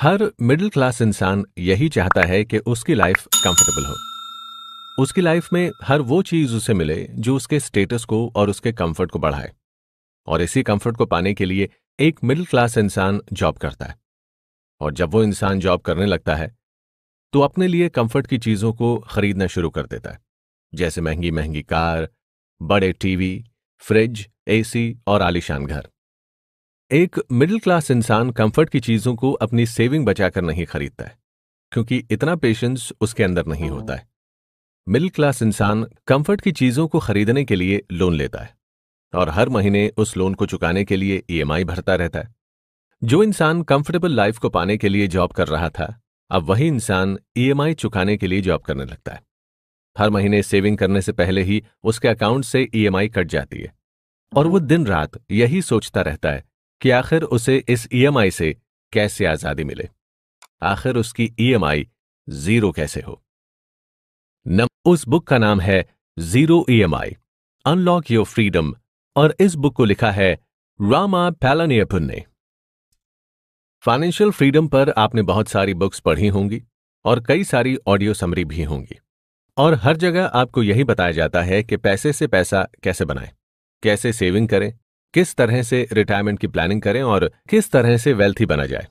हर middle class इंसान यही चाहता है कि उसकी लाइफ कंफर्टेबल हो उसकी लाइफ में हर वो चीज उसे मिले जो उसके स्टेटस को और उसके कंफर्ट को बढ़ाए और इसी कंफर्ट को पाने के लिए एक मिडिल क्लास इंसान जॉब करता है और जब वो इंसान जॉब करने लगता है तो अपने लिए कंफर्ट की चीजों को खरीदना शुरू कर देता है जैसे महंगी महंगी कार बड़े टीवी फ्रिज एसी और आलिशान घर एक मिडिल क्लास इंसान कंफर्ट की चीजों को अपनी सेविंग बचाकर नहीं खरीदता है क्योंकि इतना पेशेंस उसके अंदर नहीं होता है मिडिल क्लास इंसान कंफर्ट की चीजों को खरीदने के लिए लोन लेता है और हर महीने उस लोन को चुकाने के लिए ईएमआई e भरता रहता है जो इंसान कंफर्टेबल लाइफ को पाने के लिए जॉब कर रहा था अब वही इंसान ईएमआई e चुकाने के लिए जॉब करने लगता है हर महीने सेविंग करने से पहले ही उसके अकाउंट से ईएमआई e कट जाती है और वो दिन रात यही सोचता रहता है कि आखिर उसे इस ईएमआई e से कैसे आजादी मिले आखिर उसकी ईएमआई e जीरो कैसे हो नंबर उस बुक का नाम है zero EMI unlock your freedom और इस बुक को लिखा है रामा पैलानियपुन ने फाइनेंशियल फ्रीडम पर आपने बहुत सारी बुक्स पढ़ी होंगी और कई सारी ऑडियो समरी भी होंगी और हर जगह आपको यही बताया जाता है कि पैसे से पैसा कैसे बनाएं कैसे सेविंग करें किस तरह से रिटायरमेंट की प्लानिंग करें और किस तरह से वेल्थी बना जाए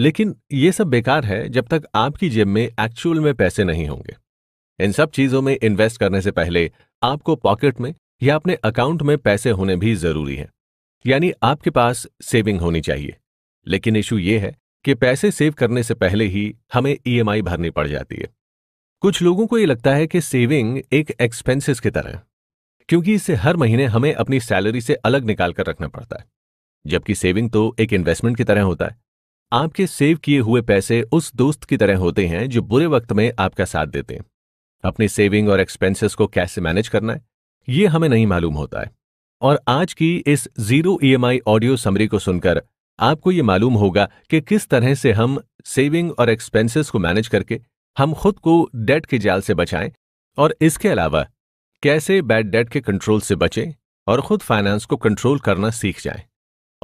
लेकिन ये सब बेकार है जब तक आपकी जेब में एक्चुअल में पैसे नहीं होंगे इन सब चीजों में इन्वेस्ट करने से पहले आपको पॉकेट में या अपने अकाउंट में पैसे होने भी जरूरी हैं यानी आपके पास सेविंग होनी चाहिए लेकिन इशू ये है कि पैसे सेव करने से पहले ही हमें ईएमआई e भरनी पड़ जाती है कुछ लोगों को ये लगता है कि सेविंग एक एक्सपेंसेस की तरह क्योंकि इसे हर महीने हमें अपनी सैलरी से अलग निकाल कर रखना पड़ता है जबकि सेविंग तो एक इन्वेस्टमेंट की तरह होता है आपके सेव किए हुए पैसे उस दोस्त की तरह होते हैं जो बुरे वक्त में आपका साथ देते हैं अपनी सेविंग और एक्सपेंसेस को कैसे मैनेज करना है ये हमें नहीं मालूम होता है और आज की इस जीरो ईएमआई ऑडियो समरी को सुनकर आपको ये मालूम होगा कि किस तरह से हम सेविंग और एक्सपेंसेस को मैनेज करके हम खुद को डेट के जाल से बचाएं और इसके अलावा कैसे बैड डेट के कंट्रोल से बचें और खुद फाइनेंस को कंट्रोल करना सीख जाएं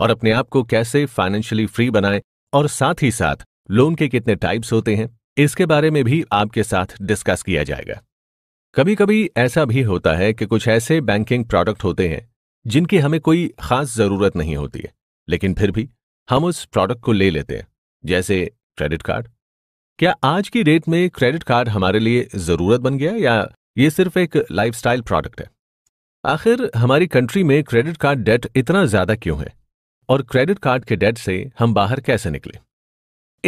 और अपने आप को कैसे फाइनेंशियली फ्री बनाएं और साथ ही साथ लोन के कितने टाइप्स होते हैं इसके बारे में भी आपके साथ डिस्कस किया जाएगा कभी कभी ऐसा भी होता है कि कुछ ऐसे बैंकिंग प्रोडक्ट होते हैं जिनकी हमें कोई खास जरूरत नहीं होती है लेकिन फिर भी हम उस प्रोडक्ट को ले लेते हैं जैसे क्रेडिट कार्ड क्या आज की डेट में क्रेडिट कार्ड हमारे लिए जरूरत बन गया या ये सिर्फ एक लाइफस्टाइल प्रोडक्ट है आखिर हमारी कंट्री में क्रेडिट कार्ड डेट इतना ज्यादा क्यों है और क्रेडिट कार्ड के डेट से हम बाहर कैसे निकले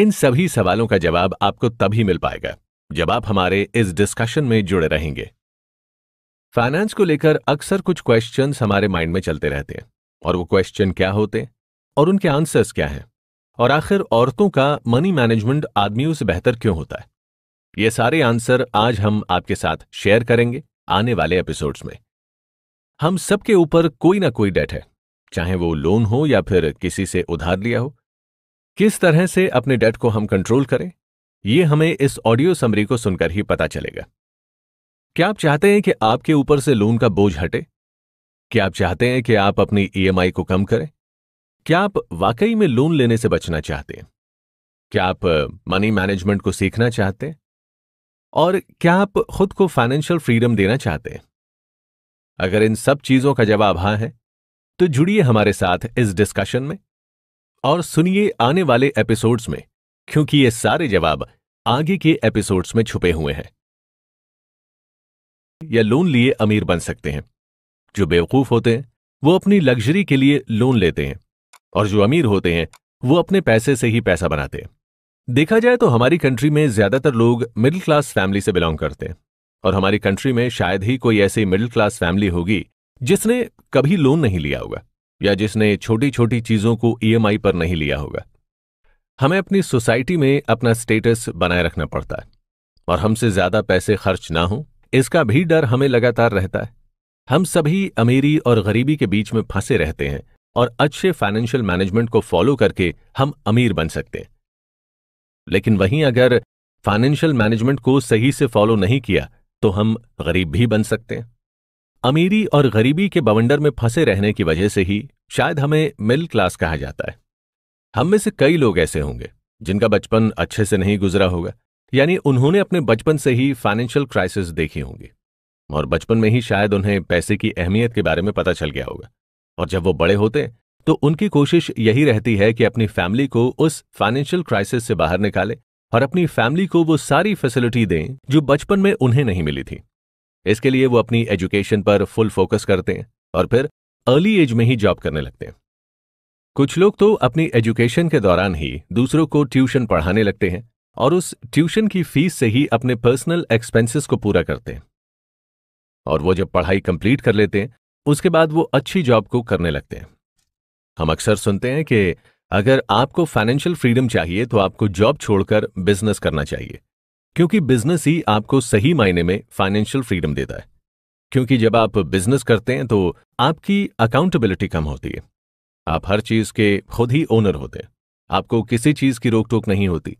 इन सभी सवालों का जवाब आपको तभी मिल पाएगा जब आप हमारे इस डिस्कशन में जुड़े रहेंगे फाइनेंस को लेकर अक्सर कुछ क्वेश्चंस हमारे माइंड में चलते रहते हैं और वो क्वेश्चन क्या होते और उनके आंसर्स क्या हैं और आखिर औरतों का मनी मैनेजमेंट आदमियों से बेहतर क्यों होता है ये सारे आंसर आज हम आपके साथ शेयर करेंगे आने वाले एपिसोड्स में हम सबके ऊपर कोई ना कोई डेट है चाहे वो लोन हो या फिर किसी से उधार लिया हो किस तरह से अपने डेट को हम कंट्रोल करें ये हमें इस ऑडियो समरी को सुनकर ही पता चलेगा क्या आप चाहते हैं कि आपके ऊपर से लोन का बोझ हटे क्या आप चाहते हैं कि आप अपनी ईएमआई को कम करें क्या आप वाकई में लोन लेने से बचना चाहते हैं क्या आप मनी मैनेजमेंट को सीखना चाहते हैं और क्या आप खुद को फाइनेंशियल फ्रीडम देना चाहते हैं अगर इन सब चीजों का जवाब हां है तो जुड़िए हमारे साथ इस डिस्कशन में और सुनिए आने वाले एपिसोड्स में क्योंकि ये सारे जवाब आगे के एपिसोड्स में छुपे हुए हैं या लोन लिए अमीर बन सकते हैं जो बेवकूफ होते हैं वो अपनी लग्जरी के लिए लोन लेते हैं और जो अमीर होते हैं वो अपने पैसे से ही पैसा बनाते हैं देखा जाए तो हमारी कंट्री में ज्यादातर लोग मिडिल क्लास फैमिली से बिलोंग करते हैं और हमारी कंट्री में शायद ही कोई ऐसी मिडिल क्लास फैमिली होगी जिसने कभी लोन नहीं लिया होगा या जिसने छोटी छोटी चीजों को ईएमआई e पर नहीं लिया होगा हमें अपनी सोसाइटी में अपना स्टेटस बनाए रखना पड़ता है और हमसे ज्यादा पैसे खर्च ना हो इसका भी डर हमें लगातार रहता है हम सभी अमीरी और गरीबी के बीच में फंसे रहते हैं और अच्छे फाइनेंशियल मैनेजमेंट को फॉलो करके हम अमीर बन सकते हैं लेकिन वहीं अगर फाइनेंशियल मैनेजमेंट को सही से फॉलो नहीं किया तो हम गरीब भी बन सकते हैं अमीरी और गरीबी के बवंडर में फंसे रहने की वजह से ही शायद हमें मिडिल क्लास कहा जाता है हम में से कई लोग ऐसे होंगे जिनका बचपन अच्छे से नहीं गुजरा होगा यानी उन्होंने अपने बचपन से ही फाइनेंशियल क्राइसिस देखी होंगी और बचपन में ही शायद उन्हें पैसे की अहमियत के बारे में पता चल गया होगा और जब वो बड़े होते तो उनकी कोशिश यही रहती है कि अपनी फैमिली को उस फाइनेंशियल क्राइसिस से बाहर निकाले और अपनी फैमिली को वो सारी फैसिलिटी दें जो बचपन में उन्हें नहीं मिली थी इसके लिए वो अपनी एजुकेशन पर फुल फोकस करते हैं और फिर अर्ली एज में ही जॉब करने लगते हैं कुछ लोग तो अपनी एजुकेशन के दौरान ही दूसरों को ट्यूशन पढ़ाने लगते हैं और उस ट्यूशन की फीस से ही अपने पर्सनल एक्सपेंसेस को पूरा करते हैं और वो जब पढ़ाई कंप्लीट कर लेते हैं उसके बाद वो अच्छी जॉब को करने लगते हैं हम अक्सर सुनते हैं कि अगर आपको फाइनेंशियल फ्रीडम चाहिए तो आपको जॉब छोड़कर बिजनेस करना चाहिए क्योंकि बिजनेस ही आपको सही मायने में फाइनेंशियल फ्रीडम देता है क्योंकि जब आप बिजनेस करते हैं तो आपकी अकाउंटेबिलिटी कम होती है आप हर चीज के खुद ही ओनर होते हैं आपको किसी चीज की रोक टोक नहीं होती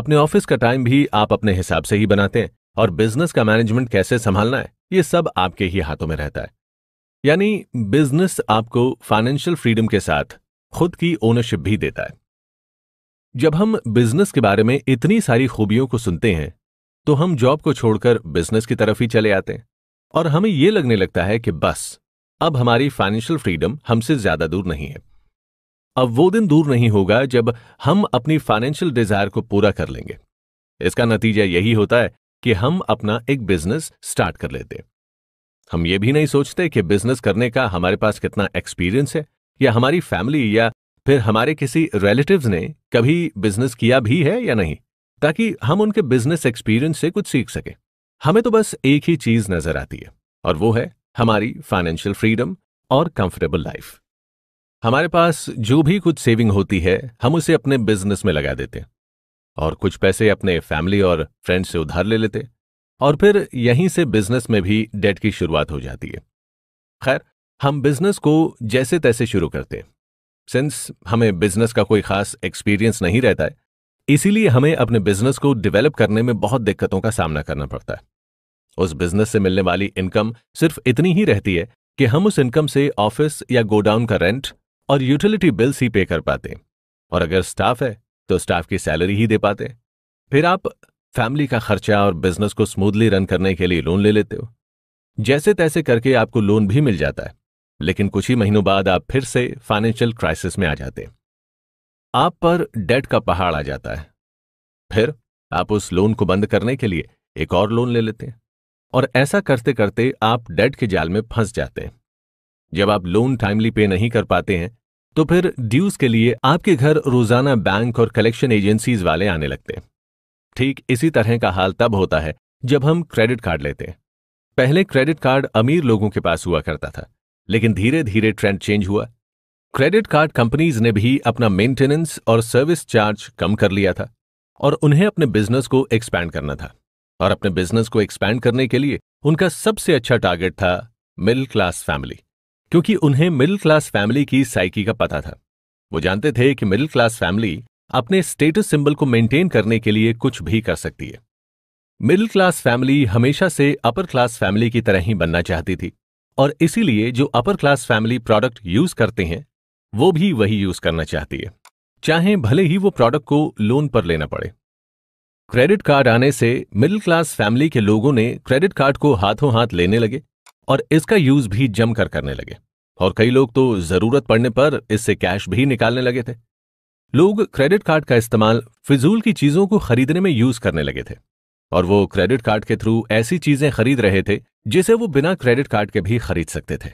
अपने ऑफिस का टाइम भी आप अपने हिसाब से ही बनाते हैं और बिजनेस का मैनेजमेंट कैसे संभालना है ये सब आपके ही हाथों में रहता है यानी बिजनेस आपको फाइनेंशियल फ्रीडम के साथ खुद की ओनरशिप भी देता है जब हम बिजनेस के बारे में इतनी सारी खूबियों को सुनते हैं तो हम जॉब को छोड़कर बिजनेस की तरफ ही चले आते हैं और हमें यह लगने लगता है कि बस अब हमारी फाइनेंशियल फ्रीडम हमसे ज्यादा दूर नहीं है अब वो दिन दूर नहीं होगा जब हम अपनी फाइनेंशियल डिजायर को पूरा कर लेंगे इसका नतीजा यही होता है कि हम अपना एक बिजनेस स्टार्ट कर लेते हैं हम ये भी नहीं सोचते कि बिजनेस करने का हमारे पास कितना एक्सपीरियंस है या हमारी फैमिली या फिर हमारे किसी रिलेटिव्स ने कभी बिजनेस किया भी है या नहीं ताकि हम उनके बिजनेस एक्सपीरियंस से कुछ सीख सकें हमें तो बस एक ही चीज नजर आती है और वो है हमारी फाइनेंशियल फ्रीडम और कंफर्टेबल लाइफ हमारे पास जो भी कुछ सेविंग होती है हम उसे अपने बिजनेस में लगा देते हैं और कुछ पैसे अपने फैमिली और फ्रेंड्स से उधार ले लेते और फिर यहीं से बिजनेस में भी डेट की शुरुआत हो जाती है खैर हम बिजनेस को जैसे तैसे शुरू करते हैं सिंस हमें बिजनेस का कोई खास एक्सपीरियंस नहीं रहता है इसीलिए हमें अपने बिजनेस को डेवलप करने में बहुत दिक्कतों का सामना करना पड़ता है उस बिजनेस से मिलने वाली इनकम सिर्फ इतनी ही रहती है कि हम उस इनकम से ऑफिस या गोडाउन का रेंट और यूटिलिटी बिल्स ही पे कर पाते और अगर स्टाफ है तो स्टाफ की सैलरी ही दे पाते फिर आप फैमिली का खर्चा और बिजनेस को स्मूथली रन करने के लिए लोन ले लेते हो जैसे तैसे करके आपको लोन भी मिल जाता है लेकिन कुछ ही महीनों बाद आप फिर से फाइनेंशियल क्राइसिस में आ जाते हैं आप पर डेट का पहाड़ आ जाता है फिर आप उस लोन को बंद करने के लिए एक और लोन ले लेते हैं और ऐसा करते करते आप डेट के जाल में फंस जाते हैं जब आप लोन टाइमली पे नहीं कर पाते हैं तो फिर ड्यूज के लिए आपके घर रोजाना बैंक और कलेक्शन एजेंसीज वाले आने लगते हैं ठीक इसी तरह का हाल तब होता है जब हम क्रेडिट कार्ड लेते हैं पहले क्रेडिट कार्ड अमीर लोगों के पास हुआ करता था लेकिन धीरे धीरे ट्रेंड चेंज हुआ क्रेडिट कार्ड कंपनीज ने भी अपना मेंटेनेंस और सर्विस चार्ज कम कर लिया था और उन्हें अपने बिजनेस को एक्सपैंड करना था और अपने बिजनेस को एक्सपैंड करने के लिए उनका सबसे अच्छा टारगेट था मिडिल क्लास फैमिली क्योंकि उन्हें मिडिल क्लास फैमिली की साइकी का पता था वो जानते थे कि मिडिल क्लास फैमिली अपने स्टेटस सिंबल को मेंटेन करने के लिए कुछ भी कर सकती है मिडिल क्लास फैमिली हमेशा से अपर क्लास फैमिली की तरह ही बनना चाहती थी और इसीलिए जो upper class family product use करते हैं वो भी वही यूज करना चाहती है चाहे भले ही वो प्रोडक्ट को लोन पर लेना पड़े क्रेडिट कार्ड आने से मिडिल क्लास फैमिली के लोगों ने क्रेडिट कार्ड को हाथों हाथ लेने लगे और इसका यूज भी जमकर करने लगे और कई लोग तो जरूरत पड़ने पर इससे कैश भी निकालने लगे थे लोग क्रेडिट कार्ड का इस्तेमाल फिजूल की चीजों को खरीदने में यूज करने लगे थे और वो क्रेडिट कार्ड के थ्रू ऐसी चीजें खरीद रहे थे जिसे वो बिना क्रेडिट कार्ड के भी खरीद सकते थे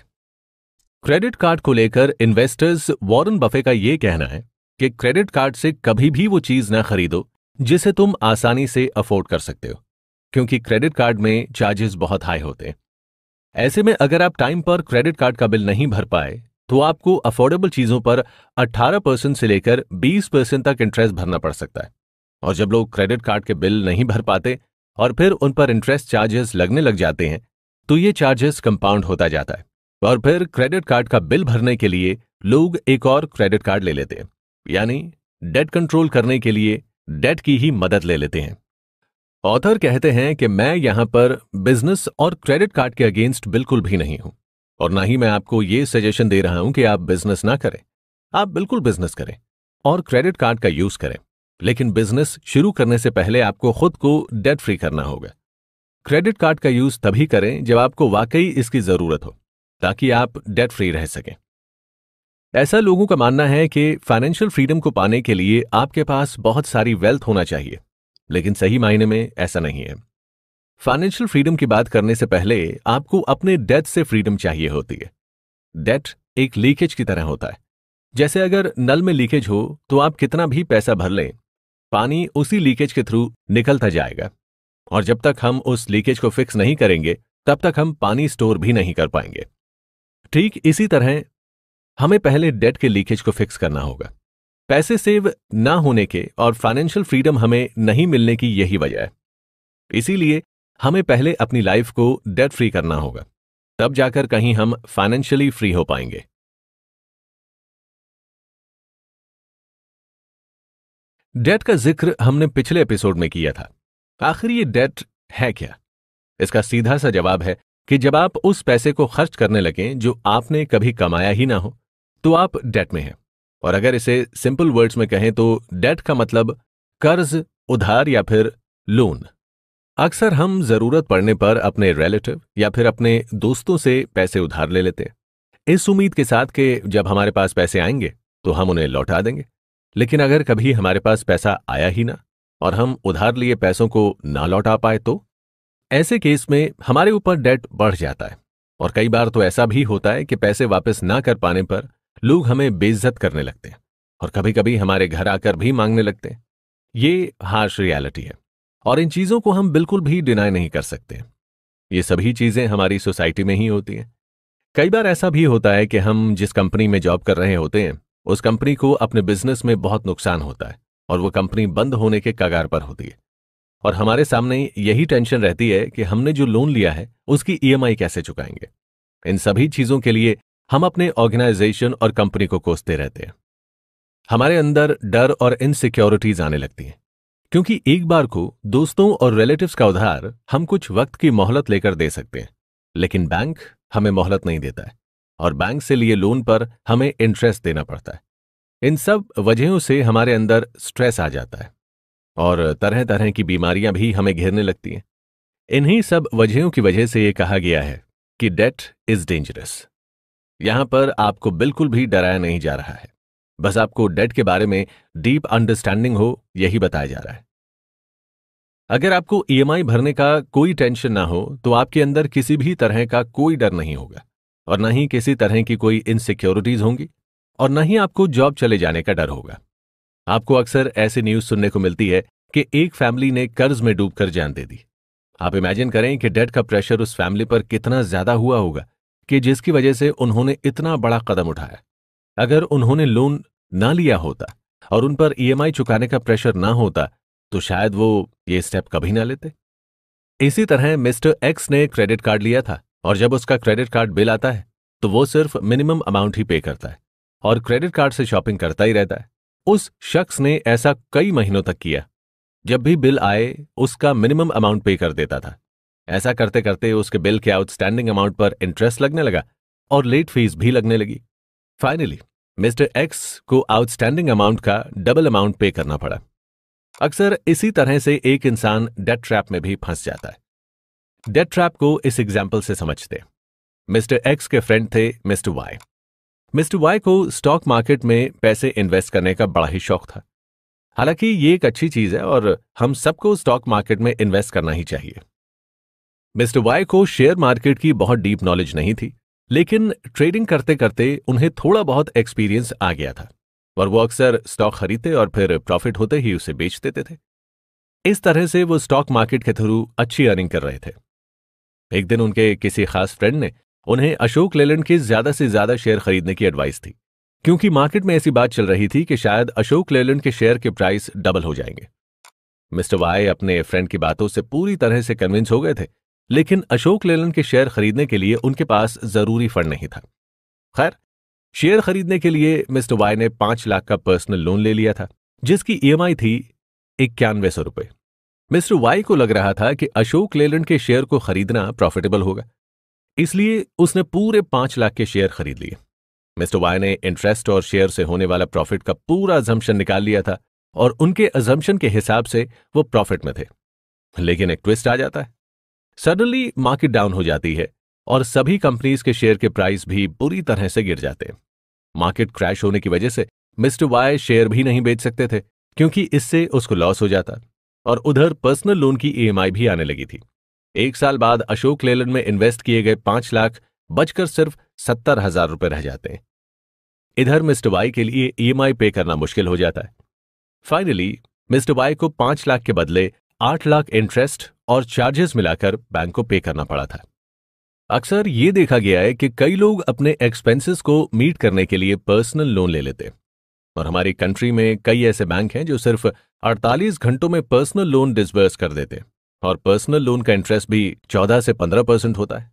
क्रेडिट कार्ड को लेकर इन्वेस्टर्स वॉरन बफे का यह कहना है कि क्रेडिट कार्ड से कभी भी वो चीज ना खरीदो जिसे तुम आसानी से अफोर्ड कर सकते हो क्योंकि क्रेडिट कार्ड में चार्जेस बहुत हाई होते हैं ऐसे में अगर आप टाइम पर क्रेडिट कार्ड का बिल नहीं भर पाए तो आपको अफोर्डेबल चीजों पर 18 परसेंट से लेकर 20 परसेंट तक इंटरेस्ट भरना पड़ सकता है और जब लोग क्रेडिट कार्ड के बिल नहीं भर पाते और फिर उन पर इंटरेस्ट चार्जेस लगने लग जाते हैं तो ये चार्जेस कंपाउंड होता जाता है और फिर क्रेडिट कार्ड का बिल भरने के लिए लोग एक और क्रेडिट कार्ड ले लेते हैं यानी डेट कंट्रोल करने के लिए डेट की ही मदद ले लेते हैं ऑथर कहते हैं कि मैं यहां पर बिजनेस और क्रेडिट कार्ड के अगेंस्ट बिल्कुल भी नहीं हूं और ना ही मैं आपको ये सजेशन दे रहा हूं कि आप बिजनेस ना करें आप बिल्कुल बिजनेस करें और क्रेडिट कार्ड का यूज करें लेकिन बिजनेस शुरू करने से पहले आपको खुद को डेट फ्री करना होगा क्रेडिट कार्ड का यूज तभी करें जब आपको वाकई इसकी जरूरत हो ताकि आप डेट फ्री रह सकें ऐसा लोगों का मानना है कि फाइनेंशियल फ्रीडम को पाने के लिए आपके पास बहुत सारी वेल्थ होना चाहिए लेकिन सही मायने में ऐसा नहीं है फाइनेंशियल फ्रीडम की बात करने से पहले आपको अपने डेट से फ्रीडम चाहिए होती है डेट एक लीकेज की तरह होता है जैसे अगर नल में लीकेज हो तो आप कितना भी पैसा भर लें पानी उसी लीकेज के थ्रू निकलता जाएगा और जब तक हम उस लीकेज को फिक्स नहीं करेंगे तब तक हम पानी स्टोर भी नहीं कर पाएंगे ठीक इसी तरह हमें पहले डेट के लीकेज को फिक्स करना होगा पैसे सेव ना होने के और फाइनेंशियल फ्रीडम हमें नहीं मिलने की यही वजह है इसीलिए हमें पहले अपनी लाइफ को डेट फ्री करना होगा तब जाकर कहीं हम फाइनेंशियली फ्री हो पाएंगे डेट का जिक्र हमने पिछले एपिसोड में किया था आखिर ये डेट है क्या इसका सीधा सा जवाब है कि जब आप उस पैसे को खर्च करने लगें जो आपने कभी कमाया ही ना हो तो आप डेट में हैं और अगर इसे सिंपल वर्ड्स में कहें तो डेट का मतलब कर्ज उधार या फिर लोन अक्सर हम जरूरत पड़ने पर अपने रिलेटिव या फिर अपने दोस्तों से पैसे उधार ले लेते हैं इस उम्मीद के साथ कि जब हमारे पास पैसे आएंगे तो हम उन्हें लौटा देंगे लेकिन अगर कभी हमारे पास पैसा आया ही ना और हम उधार लिए पैसों को ना लौटा पाए तो ऐसे केस में हमारे ऊपर डेट बढ़ जाता है और कई बार तो ऐसा भी होता है कि पैसे वापस ना कर पाने पर लोग हमें बेइज्जत करने लगते हैं और कभी कभी हमारे घर आकर भी मांगने लगते हैं ये हार्श रियलिटी है और इन चीजों को हम बिल्कुल भी डिनाई नहीं कर सकते ये सभी चीजें हमारी सोसाइटी में ही होती हैं कई बार ऐसा भी होता है कि हम जिस कंपनी में जॉब कर रहे होते हैं उस कंपनी को अपने बिजनेस में बहुत नुकसान होता है और वो कंपनी बंद होने के कगार पर होती है और हमारे सामने यही टेंशन रहती है कि हमने जो लोन लिया है उसकी ईएमआई e कैसे चुकाएंगे इन सभी चीजों के लिए हम अपने ऑर्गेनाइजेशन और कंपनी को कोसते रहते हैं हमारे अंदर डर और इनसिक्योरिटीज आने लगती हैं क्योंकि एक बार को दोस्तों और रिलेटिव्स का उधार हम कुछ वक्त की मोहलत लेकर दे सकते हैं लेकिन बैंक हमें मोहलत नहीं देता है और बैंक से लिए लोन पर हमें इंटरेस्ट देना पड़ता है इन सब वजहों से हमारे अंदर स्ट्रेस आ जाता है और तरह तरह की बीमारियां भी हमें घेरने लगती हैं इन्हीं सब वजहों की वजह से यह कहा गया है कि डेट इज डेंजरस यहां पर आपको बिल्कुल भी डराया नहीं जा रहा है बस आपको डेट के बारे में डीप अंडरस्टैंडिंग हो यही बताया जा रहा है अगर आपको ईएमआई भरने का कोई टेंशन ना हो तो आपके अंदर किसी भी तरह का कोई डर नहीं होगा और न ही किसी तरह की कोई इनसिक्योरिटीज होंगी और न ही आपको जॉब चले जाने का डर होगा आपको अक्सर ऐसी न्यूज सुनने को मिलती है कि एक फैमिली ने कर्ज में डूबकर जान दे दी आप इमेजिन करें कि डेट का प्रेशर उस फैमिली पर कितना ज्यादा हुआ होगा कि जिसकी वजह से उन्होंने इतना बड़ा कदम उठाया अगर उन्होंने लोन ना लिया होता और उन पर ईएमआई e चुकाने का प्रेशर ना होता तो शायद वो ये स्टेप कभी ना लेते इसी तरह मिस्टर एक्स ने क्रेडिट कार्ड लिया था और जब उसका क्रेडिट कार्ड बिल आता है तो वो सिर्फ मिनिमम अमाउंट ही पे करता है और क्रेडिट कार्ड से शॉपिंग करता ही रहता है उस शख्स ने ऐसा कई महीनों तक किया जब भी बिल आए उसका मिनिमम अमाउंट पे कर देता था ऐसा करते करते उसके बिल के आउटस्टैंडिंग अमाउंट पर इंटरेस्ट लगने लगा और लेट फीस भी लगने लगी फाइनली मिस्टर एक्स को आउटस्टैंडिंग अमाउंट का डबल अमाउंट पे करना पड़ा अक्सर इसी तरह से एक इंसान डेट ट्रैप में भी फंस जाता है डेट ट्रैप को इस एग्जाम्पल से समझते मिस्टर एक्स के फ्रेंड थे मिस्टर वाई मिस्टर वाई को स्टॉक मार्केट में पैसे इन्वेस्ट करने का बड़ा ही शौक था हालांकि ये एक अच्छी चीज है और हम सबको स्टॉक मार्केट में इन्वेस्ट करना ही चाहिए मिस्टर वाई को शेयर मार्केट की बहुत डीप नॉलेज नहीं थी लेकिन ट्रेडिंग करते करते उन्हें थोड़ा बहुत एक्सपीरियंस आ गया था और वो अक्सर स्टॉक खरीदते और फिर प्रॉफिट होते ही उसे बेच देते थे इस तरह से वो स्टॉक मार्केट के थ्रू अच्छी अर्निंग कर रहे थे एक दिन उनके किसी खास फ्रेंड ने उन्हें अशोक लेलैंड के ज्यादा से ज्यादा शेयर खरीदने की एडवाइस थी क्योंकि मार्केट में ऐसी बात चल रही थी कि शायद अशोक लेलैंड के शेयर के प्राइस डबल हो जाएंगे मिस्टर वाई अपने फ्रेंड की बातों से पूरी तरह से कन्विंस हो गए थे लेकिन अशोक लेलन के शेयर खरीदने के लिए उनके पास जरूरी फंड नहीं था खैर शेयर खरीदने के लिए मिस्टर वाई ने पांच लाख का पर्सनल लोन ले लिया था जिसकी ईएमआई थी इक्यानवे सौ रुपये मिस्टर वाई को लग रहा था कि अशोक लेलन के शेयर को खरीदना प्रॉफिटेबल होगा इसलिए उसने पूरे पांच लाख के शेयर खरीद लिए मिस्टर वाई ने इंटरेस्ट और शेयर से होने वाला प्रॉफिट का पूरा अजम्पन निकाल लिया था और उनके अजम्पन के हिसाब से वो प्रॉफिट में थे लेकिन एक ट्विस्ट आ जाता है सडनली मार्केट डाउन हो जाती है और सभी कंपनीज के शेयर के प्राइस भी बुरी तरह से गिर जाते हैं मार्केट क्रैश होने की वजह से मिस्टर वाई शेयर भी नहीं बेच सकते थे क्योंकि इससे उसको लॉस हो जाता और उधर पर्सनल लोन की ईएमआई e भी आने लगी थी एक साल बाद अशोक लेलन में इन्वेस्ट किए गए पांच लाख बचकर सिर्फ सत्तर हजार रुपए रह जाते हैं इधर मिस्टर वाई के लिए ईएमआई e पे करना मुश्किल हो जाता है फाइनली मिस्टर वाई को पांच लाख के बदले आठ लाख इंटरेस्ट और चार्जेस मिलाकर बैंक को पे करना पड़ा था अक्सर ये देखा गया है कि कई लोग अपने एक्सपेंसेस को मीट करने के लिए पर्सनल लोन ले लेते और हमारी कंट्री में कई ऐसे बैंक हैं जो सिर्फ 48 घंटों में पर्सनल लोन डिसबर्स कर देते और पर्सनल लोन का इंटरेस्ट भी 14 से 15 परसेंट होता है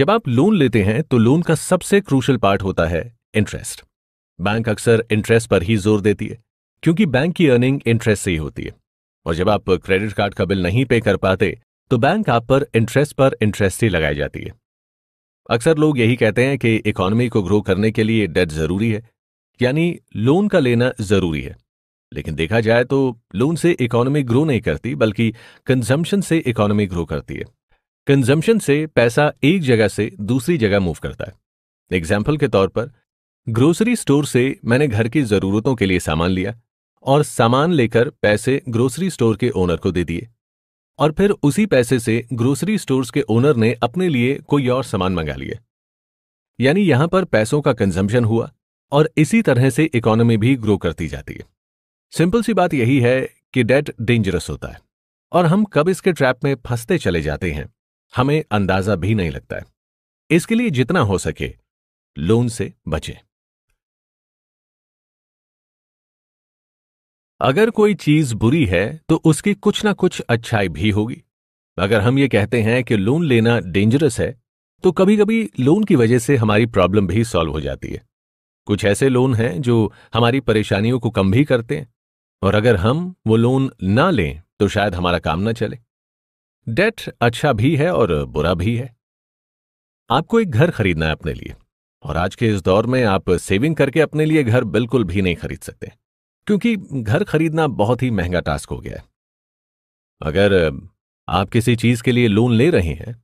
जब आप लोन लेते हैं तो लोन का सबसे क्रूशल पार्ट होता है इंटरेस्ट बैंक अक्सर इंटरेस्ट पर ही जोर देती है क्योंकि बैंक की अर्निंग इंटरेस्ट से ही होती है और जब आप क्रेडिट कार्ड का बिल नहीं पे कर पाते तो बैंक आप पर इंटरेस्ट पर इंटरेस्ट ही लगाई जाती है अक्सर लोग यही कहते हैं कि इकोनॉमी को ग्रो करने के लिए डेट जरूरी है यानी लोन का लेना जरूरी है लेकिन देखा जाए तो लोन से इकोनॉमी ग्रो नहीं करती बल्कि कंजम्पशन से इकोनॉमी ग्रो करती है कंजम्पशन से पैसा एक जगह से दूसरी जगह मूव करता है एग्जाम्पल के तौर पर ग्रोसरी स्टोर से मैंने घर की जरूरतों के लिए सामान लिया और सामान लेकर पैसे ग्रोसरी स्टोर के ओनर को दे दिए और फिर उसी पैसे से ग्रोसरी स्टोर्स के ओनर ने अपने लिए कोई और सामान मंगा लिए यानी यहां पर पैसों का कंजम्पशन हुआ और इसी तरह से इकोनॉमी भी ग्रो करती जाती है सिंपल सी बात यही है कि डेट डेंजरस होता है और हम कब इसके ट्रैप में फंसते चले जाते हैं हमें अंदाजा भी नहीं लगता है इसके लिए जितना हो सके लोन से बचें अगर कोई चीज बुरी है तो उसकी कुछ ना कुछ अच्छाई भी होगी अगर हम ये कहते हैं कि लोन लेना डेंजरस है तो कभी कभी लोन की वजह से हमारी प्रॉब्लम भी सॉल्व हो जाती है कुछ ऐसे लोन हैं जो हमारी परेशानियों को कम भी करते हैं और अगर हम वो लोन ना लें तो शायद हमारा काम ना चले डेट अच्छा भी है और बुरा भी है आपको एक घर खरीदना है अपने लिए और आज के इस दौर में आप सेविंग करके अपने लिए घर बिल्कुल भी नहीं खरीद सकते क्योंकि घर खरीदना बहुत ही महंगा टास्क हो गया है अगर आप किसी चीज के लिए लोन ले रहे हैं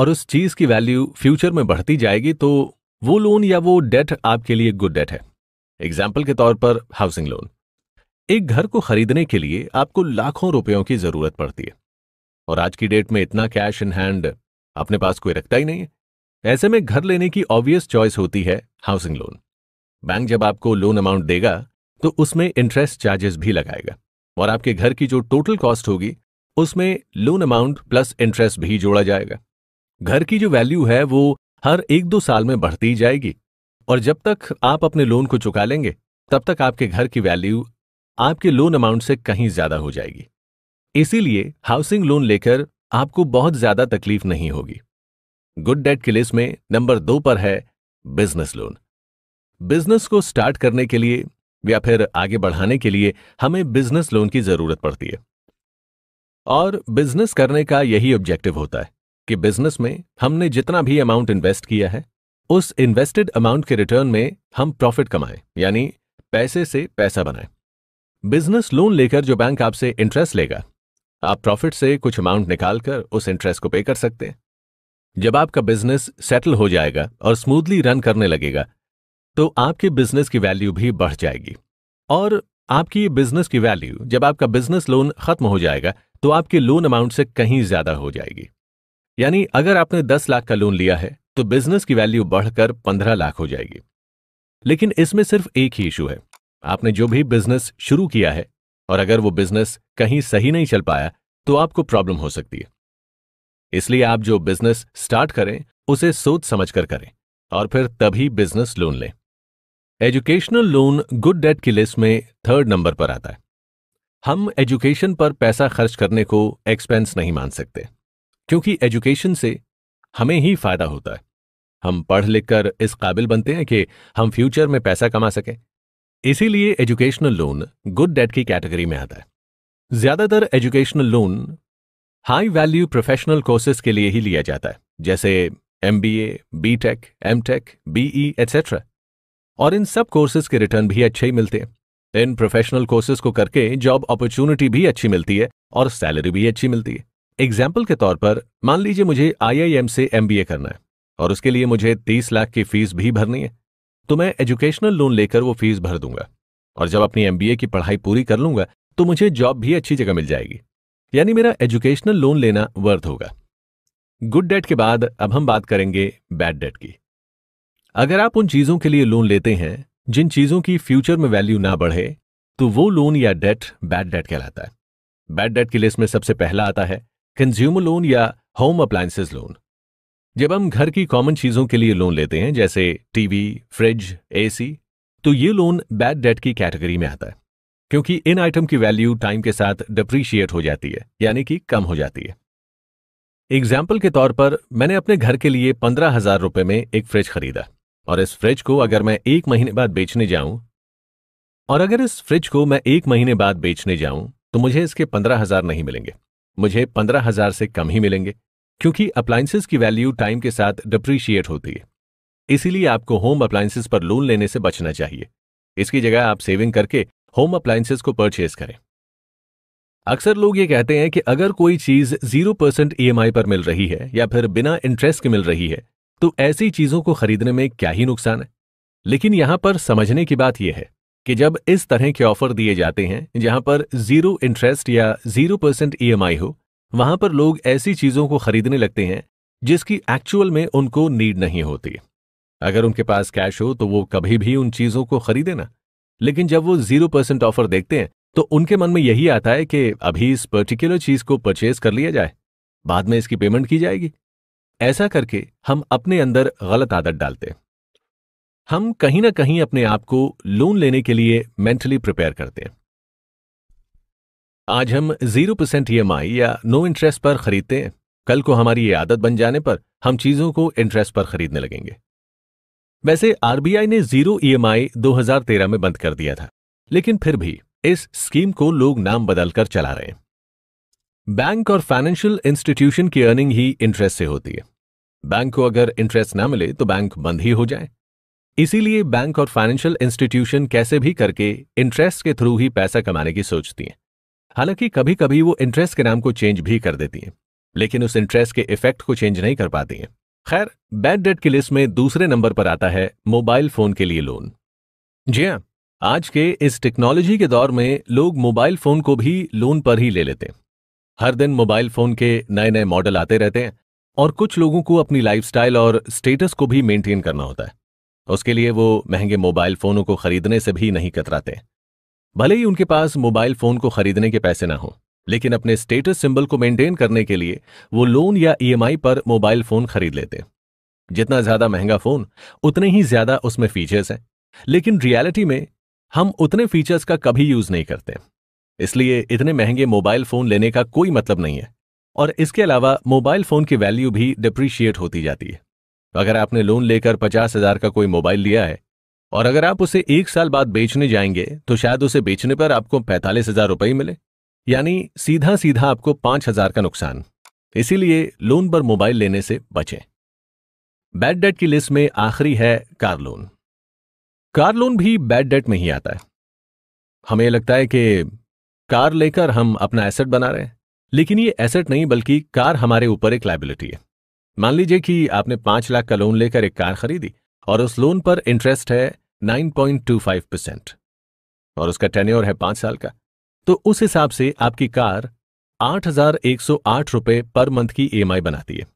और उस चीज की वैल्यू फ्यूचर में बढ़ती जाएगी तो वो लोन या वो डेट आपके लिए गुड डेट है एग्जाम्पल के तौर पर हाउसिंग लोन एक घर को खरीदने के लिए आपको लाखों रुपयों की जरूरत पड़ती है और आज की डेट में इतना कैश इन हैंड अपने पास कोई रखता ही नहीं है ऐसे में घर लेने की ऑब्वियस चॉइस होती है हाउसिंग लोन बैंक जब आपको लोन अमाउंट देगा तो उसमें इंटरेस्ट चार्जेस भी लगाएगा और आपके घर की जो टोटल कॉस्ट होगी उसमें लोन अमाउंट प्लस इंटरेस्ट भी जोड़ा जाएगा घर की जो वैल्यू है वो हर एक दो साल में बढ़ती जाएगी और जब तक आप अपने लोन को चुका लेंगे तब तक आपके घर की वैल्यू आपके लोन अमाउंट से कहीं ज्यादा हो जाएगी इसीलिए हाउसिंग लोन लेकर आपको बहुत ज्यादा तकलीफ नहीं होगी गुड डेट की लिस्ट में नंबर दो पर है बिजनेस लोन बिजनेस को स्टार्ट करने के लिए या फिर आगे बढ़ाने के लिए हमें बिजनेस लोन की जरूरत पड़ती है और बिजनेस करने का यही ऑब्जेक्टिव होता है कि बिजनेस में हमने जितना भी अमाउंट इन्वेस्ट किया है उस इन्वेस्टेड अमाउंट के रिटर्न में हम प्रॉफिट कमाएं यानी पैसे से पैसा बनाएं बिजनेस लोन लेकर जो बैंक आपसे इंटरेस्ट लेगा आप प्रॉफिट से कुछ अमाउंट निकालकर उस इंटरेस्ट को पे कर सकते हैं जब आपका बिजनेस सेटल हो जाएगा और स्मूथली रन करने लगेगा तो आपके बिजनेस की वैल्यू भी बढ़ जाएगी और आपकी बिजनेस की वैल्यू जब आपका बिजनेस लोन खत्म हो जाएगा तो आपके लोन अमाउंट से कहीं ज्यादा हो जाएगी यानी अगर आपने 10 लाख का लोन लिया है तो बिजनेस की वैल्यू बढ़कर 15 लाख हो जाएगी लेकिन इसमें सिर्फ एक ही इशू है आपने जो भी बिजनेस शुरू किया है और अगर वो बिजनेस कहीं सही नहीं चल पाया तो आपको प्रॉब्लम हो सकती है इसलिए आप जो बिजनेस स्टार्ट करें उसे सोच समझ कर करें और फिर तभी बिजनेस लोन लें एजुकेशनल लोन गुड डेट की लिस्ट में थर्ड नंबर पर आता है हम एजुकेशन पर पैसा खर्च करने को एक्सपेंस नहीं मान सकते क्योंकि एजुकेशन से हमें ही फायदा होता है हम पढ़ लिख कर इस काबिल बनते हैं कि हम फ्यूचर में पैसा कमा सकें इसीलिए एजुकेशनल लोन गुड डेट की कैटेगरी में आता है ज्यादातर educational loan high value professional courses के लिए ही लिया जाता है जैसे M B A B tech M tech BE etcetera और इन सब कोर्सेज के रिटर्न भी अच्छे ही मिलते हैं इन प्रोफेशनल कोर्सेज को करके जॉब अपॉर्चुनिटी भी अच्छी मिलती है और सैलरी भी अच्छी मिलती है एग्जाम्पल के तौर पर मान लीजिए मुझे आईआईएम से एमबीए करना है और उसके लिए मुझे तीस लाख की फीस भी भरनी है तो मैं एजुकेशनल लोन लेकर वो फीस भर दूंगा और जब अपनी एमबीए की पढ़ाई पूरी कर लूंगा तो मुझे जॉब भी अच्छी जगह मिल जाएगी यानी मेरा एजुकेशनल लोन लेना वर्थ होगा गुड डेट के बाद अब हम बात करेंगे बैड डेट की अगर आप उन चीजों के लिए लोन लेते हैं जिन चीजों की फ्यूचर में वैल्यू ना बढ़े तो वो लोन या डेट बैड डेट कहलाता है बैड डेट की लिस्ट में सबसे पहला आता है कंज्यूमर लोन या होम अप्लायंसेज लोन जब हम घर की कॉमन चीजों के लिए लोन लेते हैं जैसे टीवी फ्रिज एसी तो ये लोन बैड डेट की कैटेगरी में आता है क्योंकि इन आइटम की वैल्यू टाइम के साथ डिप्रीशिएट हो जाती है यानी कि कम हो जाती है एग्जाम्पल के तौर पर मैंने अपने घर के लिए पंद्रह हजार रुपये में एक फ्रिज खरीदा और इस फ्रिज को अगर मैं एक महीने बाद बेचने जाऊं और अगर इस फ्रिज को मैं एक महीने बाद बेचने जाऊं तो मुझे इसके पंद्रह हजार नहीं मिलेंगे मुझे पंद्रह हजार से कम ही मिलेंगे क्योंकि अप्लायंसेस की वैल्यू टाइम के साथ डिप्रीशिएट होती है इसीलिए आपको होम अप्लायंसेस पर लोन लेने से बचना चाहिए इसकी जगह आप सेविंग करके होम अप्लायंसेस को परचेज करें अक्सर लोग ये कहते हैं कि अगर कोई चीज जीरो परसेंट ई पर मिल रही है या फिर बिना इंटरेस्ट के मिल रही है तो ऐसी चीजों को खरीदने में क्या ही नुकसान है लेकिन यहां पर समझने की बात यह है कि जब इस तरह के ऑफर दिए जाते हैं जहां पर जीरो इंटरेस्ट या जीरो परसेंट ई हो वहां पर लोग ऐसी चीजों को खरीदने लगते हैं जिसकी एक्चुअल में उनको नीड नहीं होती अगर उनके पास कैश हो तो वो कभी भी उन चीजों को खरीदे ना लेकिन जब वो जीरो परसेंट ऑफर देखते हैं तो उनके मन में यही आता है कि अभी इस पर्टिकुलर चीज को परचेज कर लिया जाए बाद में इसकी पेमेंट की जाएगी ऐसा करके हम अपने अंदर गलत आदत डालते हम कहीं ना कहीं अपने आप को लोन लेने के लिए मेंटली प्रिपेयर करते हैं आज हम जीरो परसेंट ई या नो इंटरेस्ट पर खरीदते हैं कल को हमारी ये आदत बन जाने पर हम चीजों को इंटरेस्ट पर खरीदने लगेंगे वैसे आरबीआई ने जीरो ईएमआई 2013 में बंद कर दिया था लेकिन फिर भी इस स्कीम को लोग नाम बदलकर चला रहे हैं बैंक और फाइनेंशियल इंस्टीट्यूशन की अर्निंग ही इंटरेस्ट से होती है बैंक को अगर इंटरेस्ट ना मिले तो बैंक बंद ही हो जाए इसीलिए बैंक और फाइनेंशियल इंस्टीट्यूशन कैसे भी करके इंटरेस्ट के थ्रू ही पैसा कमाने की सोचती हैं हालांकि कभी कभी वो इंटरेस्ट के नाम को चेंज भी कर देती हैं लेकिन उस इंटरेस्ट के इफेक्ट को चेंज नहीं कर पाती हैं खैर बैड डेट की लिस्ट में दूसरे नंबर पर आता है मोबाइल फोन के लिए लोन जी हाँ आज के इस टेक्नोलॉजी के दौर में लोग मोबाइल फोन को भी लोन पर ही ले लेते हैं हर दिन मोबाइल फोन के नए नए मॉडल आते रहते हैं और कुछ लोगों को अपनी लाइफस्टाइल और स्टेटस को भी मेंटेन करना होता है उसके लिए वो महंगे मोबाइल फोनों को खरीदने से भी नहीं कतराते भले ही उनके पास मोबाइल फोन को खरीदने के पैसे ना हो लेकिन अपने स्टेटस सिंबल को मेंटेन करने के लिए वो लोन या ईएमआई पर मोबाइल फोन खरीद लेते जितना ज्यादा महंगा फोन उतने ही ज्यादा उसमें फीचर्स हैं लेकिन रियलिटी में हम उतने फीचर्स का कभी यूज नहीं करते इसलिए इतने महंगे मोबाइल फोन लेने का कोई मतलब नहीं है और इसके अलावा मोबाइल फोन की वैल्यू भी डिप्रिशिएट होती जाती है अगर आपने लोन लेकर पचास हजार का कोई मोबाइल लिया है और अगर आप उसे एक साल बाद बेचने जाएंगे तो शायद उसे बेचने पर आपको पैंतालीस हजार रुपये ही मिले यानी सीधा सीधा आपको पांच हजार का नुकसान इसीलिए लोन पर मोबाइल लेने से बचें बैड डेट की लिस्ट में आखिरी है कार लोन कार लोन भी बैड डेट में ही आता है हमें लगता है कि कार लेकर हम अपना एसेट बना रहे हैं लेकिन ये एसेट नहीं बल्कि कार हमारे ऊपर एक लाइबिलिटी है मान लीजिए कि आपने पांच लाख का लोन लेकर एक कार खरीदी और उस लोन पर इंटरेस्ट है 9.25 परसेंट और उसका टेन्योर है पांच साल का तो उस हिसाब से आपकी कार आठ हजार एक सौ आठ रुपए पर मंथ की ई e बनाती है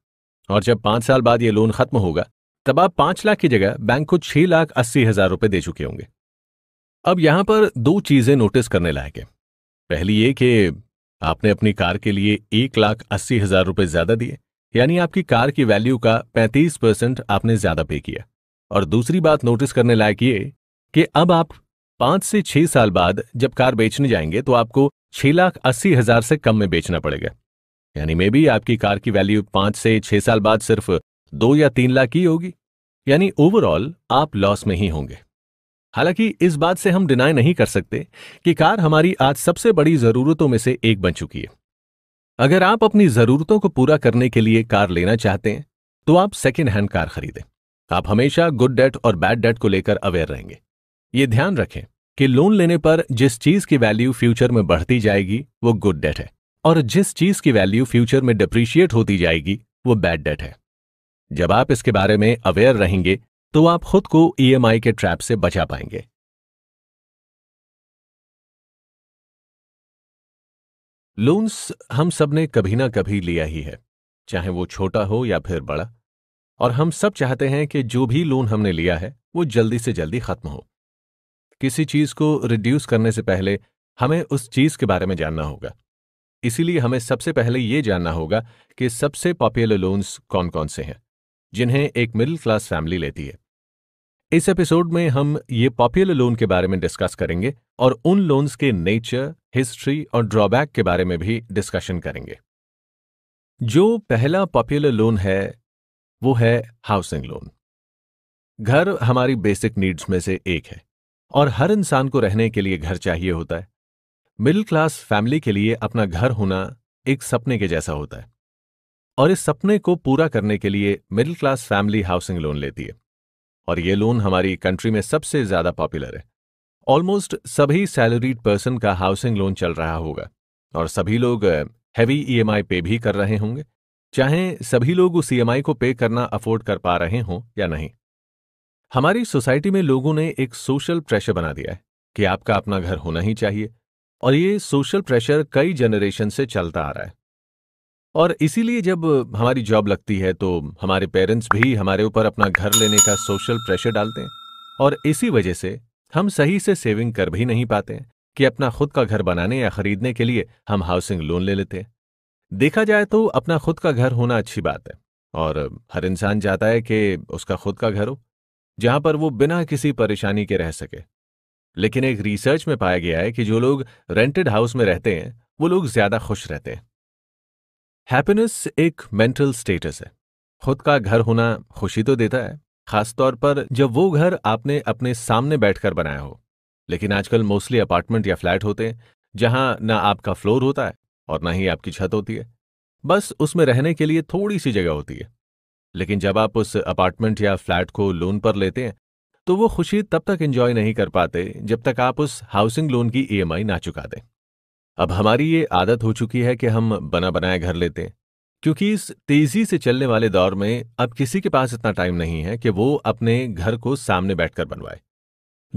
और जब पांच साल बाद ये लोन खत्म होगा तब आप पांच लाख की जगह बैंक को छह लाख अस्सी हजार रुपए दे चुके होंगे अब यहां पर दो चीजें नोटिस करने लायक है पहली ये कि आपने अपनी कार के लिए एक लाख अस्सी हजार रुपये ज्यादा दिए यानी आपकी कार की वैल्यू का पैंतीस परसेंट आपने ज्यादा पे किया और दूसरी बात नोटिस करने लायक ये कि अब आप पांच से छह साल बाद जब कार बेचने जाएंगे तो आपको छह लाख अस्सी हजार से कम में बेचना पड़ेगा यानी मे भी आपकी कार की वैल्यू पांच से छह साल बाद सिर्फ दो या तीन लाख ही होगी यानी ओवरऑल आप लॉस में ही होंगे हालांकि इस बात से हम डिनाई नहीं कर सकते कि कार हमारी आज सबसे बड़ी जरूरतों में से एक बन चुकी है अगर आप अपनी जरूरतों को पूरा करने के लिए कार लेना चाहते हैं तो आप सेकेंड हैंड कार खरीदें आप हमेशा गुड डेट और बैड डेट को लेकर अवेयर रहेंगे ये ध्यान रखें कि लोन लेने पर जिस चीज की वैल्यू फ्यूचर में बढ़ती जाएगी वो गुड डेट है और जिस चीज की वैल्यू फ्यूचर में डिप्रिशिएट होती जाएगी वो बैड डेट है जब आप इसके बारे में अवेयर रहेंगे तो आप खुद को ईएमआई e के ट्रैप से बचा पाएंगे लोन्स हम सब ने कभी ना कभी लिया ही है चाहे वो छोटा हो या फिर बड़ा और हम सब चाहते हैं कि जो भी लोन हमने लिया है वो जल्दी से जल्दी खत्म हो किसी चीज को रिड्यूस करने से पहले हमें उस चीज के बारे में जानना होगा इसीलिए हमें सबसे पहले ये जानना होगा कि सबसे पॉपुलर लोन्स कौन कौन से हैं जिन्हें एक मिडिल क्लास फैमिली लेती है इस एपिसोड में हम ये पॉपुलर लोन के बारे में डिस्कस करेंगे और उन लोन्स के नेचर हिस्ट्री और ड्रॉबैक के बारे में भी डिस्कशन करेंगे जो पहला पॉपुलर लोन है वो है हाउसिंग लोन घर हमारी बेसिक नीड्स में से एक है और हर इंसान को रहने के लिए घर चाहिए होता है मिडिल क्लास फैमिली के लिए अपना घर होना एक सपने के जैसा होता है और इस सपने को पूरा करने के लिए middle class family housing loan लेती है और ये लोन हमारी कंट्री में सबसे ज्यादा पॉपुलर है ऑलमोस्ट सभी सैलरीड पर्सन का हाउसिंग लोन चल रहा होगा और सभी लोग हैवी ईएमआई पे भी कर रहे होंगे चाहे सभी लोग उस ईएमआई e को पे करना अफोर्ड कर पा रहे हों या नहीं हमारी सोसाइटी में लोगों ने एक सोशल प्रेशर बना दिया है कि आपका अपना घर होना ही चाहिए और ये सोशल प्रेशर कई जनरेशन से चलता आ रहा है और इसीलिए जब हमारी जॉब लगती है तो हमारे पेरेंट्स भी हमारे ऊपर अपना घर लेने का सोशल प्रेशर डालते हैं और इसी वजह से हम सही से सेविंग कर भी नहीं पाते कि अपना खुद का घर बनाने या खरीदने के लिए हम हाउसिंग लोन ले लेते हैं देखा जाए तो अपना खुद का घर होना अच्छी बात है और हर इंसान चाहता है कि उसका खुद का घर हो जहां पर वो बिना किसी परेशानी के रह सके लेकिन एक रिसर्च में पाया गया है कि जो लोग रेंटेड हाउस में रहते हैं वो लोग ज्यादा खुश रहते हैं हैप्पीनेस एक मेंटल स्टेटस है खुद का घर होना खुशी तो देता है खासतौर पर जब वो घर आपने अपने सामने बैठकर बनाया हो लेकिन आजकल मोस्टली अपार्टमेंट या फ्लैट होते हैं जहां ना आपका फ्लोर होता है और ना ही आपकी छत होती है बस उसमें रहने के लिए थोड़ी सी जगह होती है लेकिन जब आप उस अपार्टमेंट या फ्लैट को लोन पर लेते हैं तो वो खुशी तब तक एंजॉय नहीं कर पाते जब तक आप उस हाउसिंग लोन की ईएमआई e ना चुका दें अब हमारी ये आदत हो चुकी है कि हम बना बनाया घर लेते हैं क्योंकि इस तेजी से चलने वाले दौर में अब किसी के पास इतना टाइम नहीं है कि वो अपने घर को सामने बैठकर बनवाए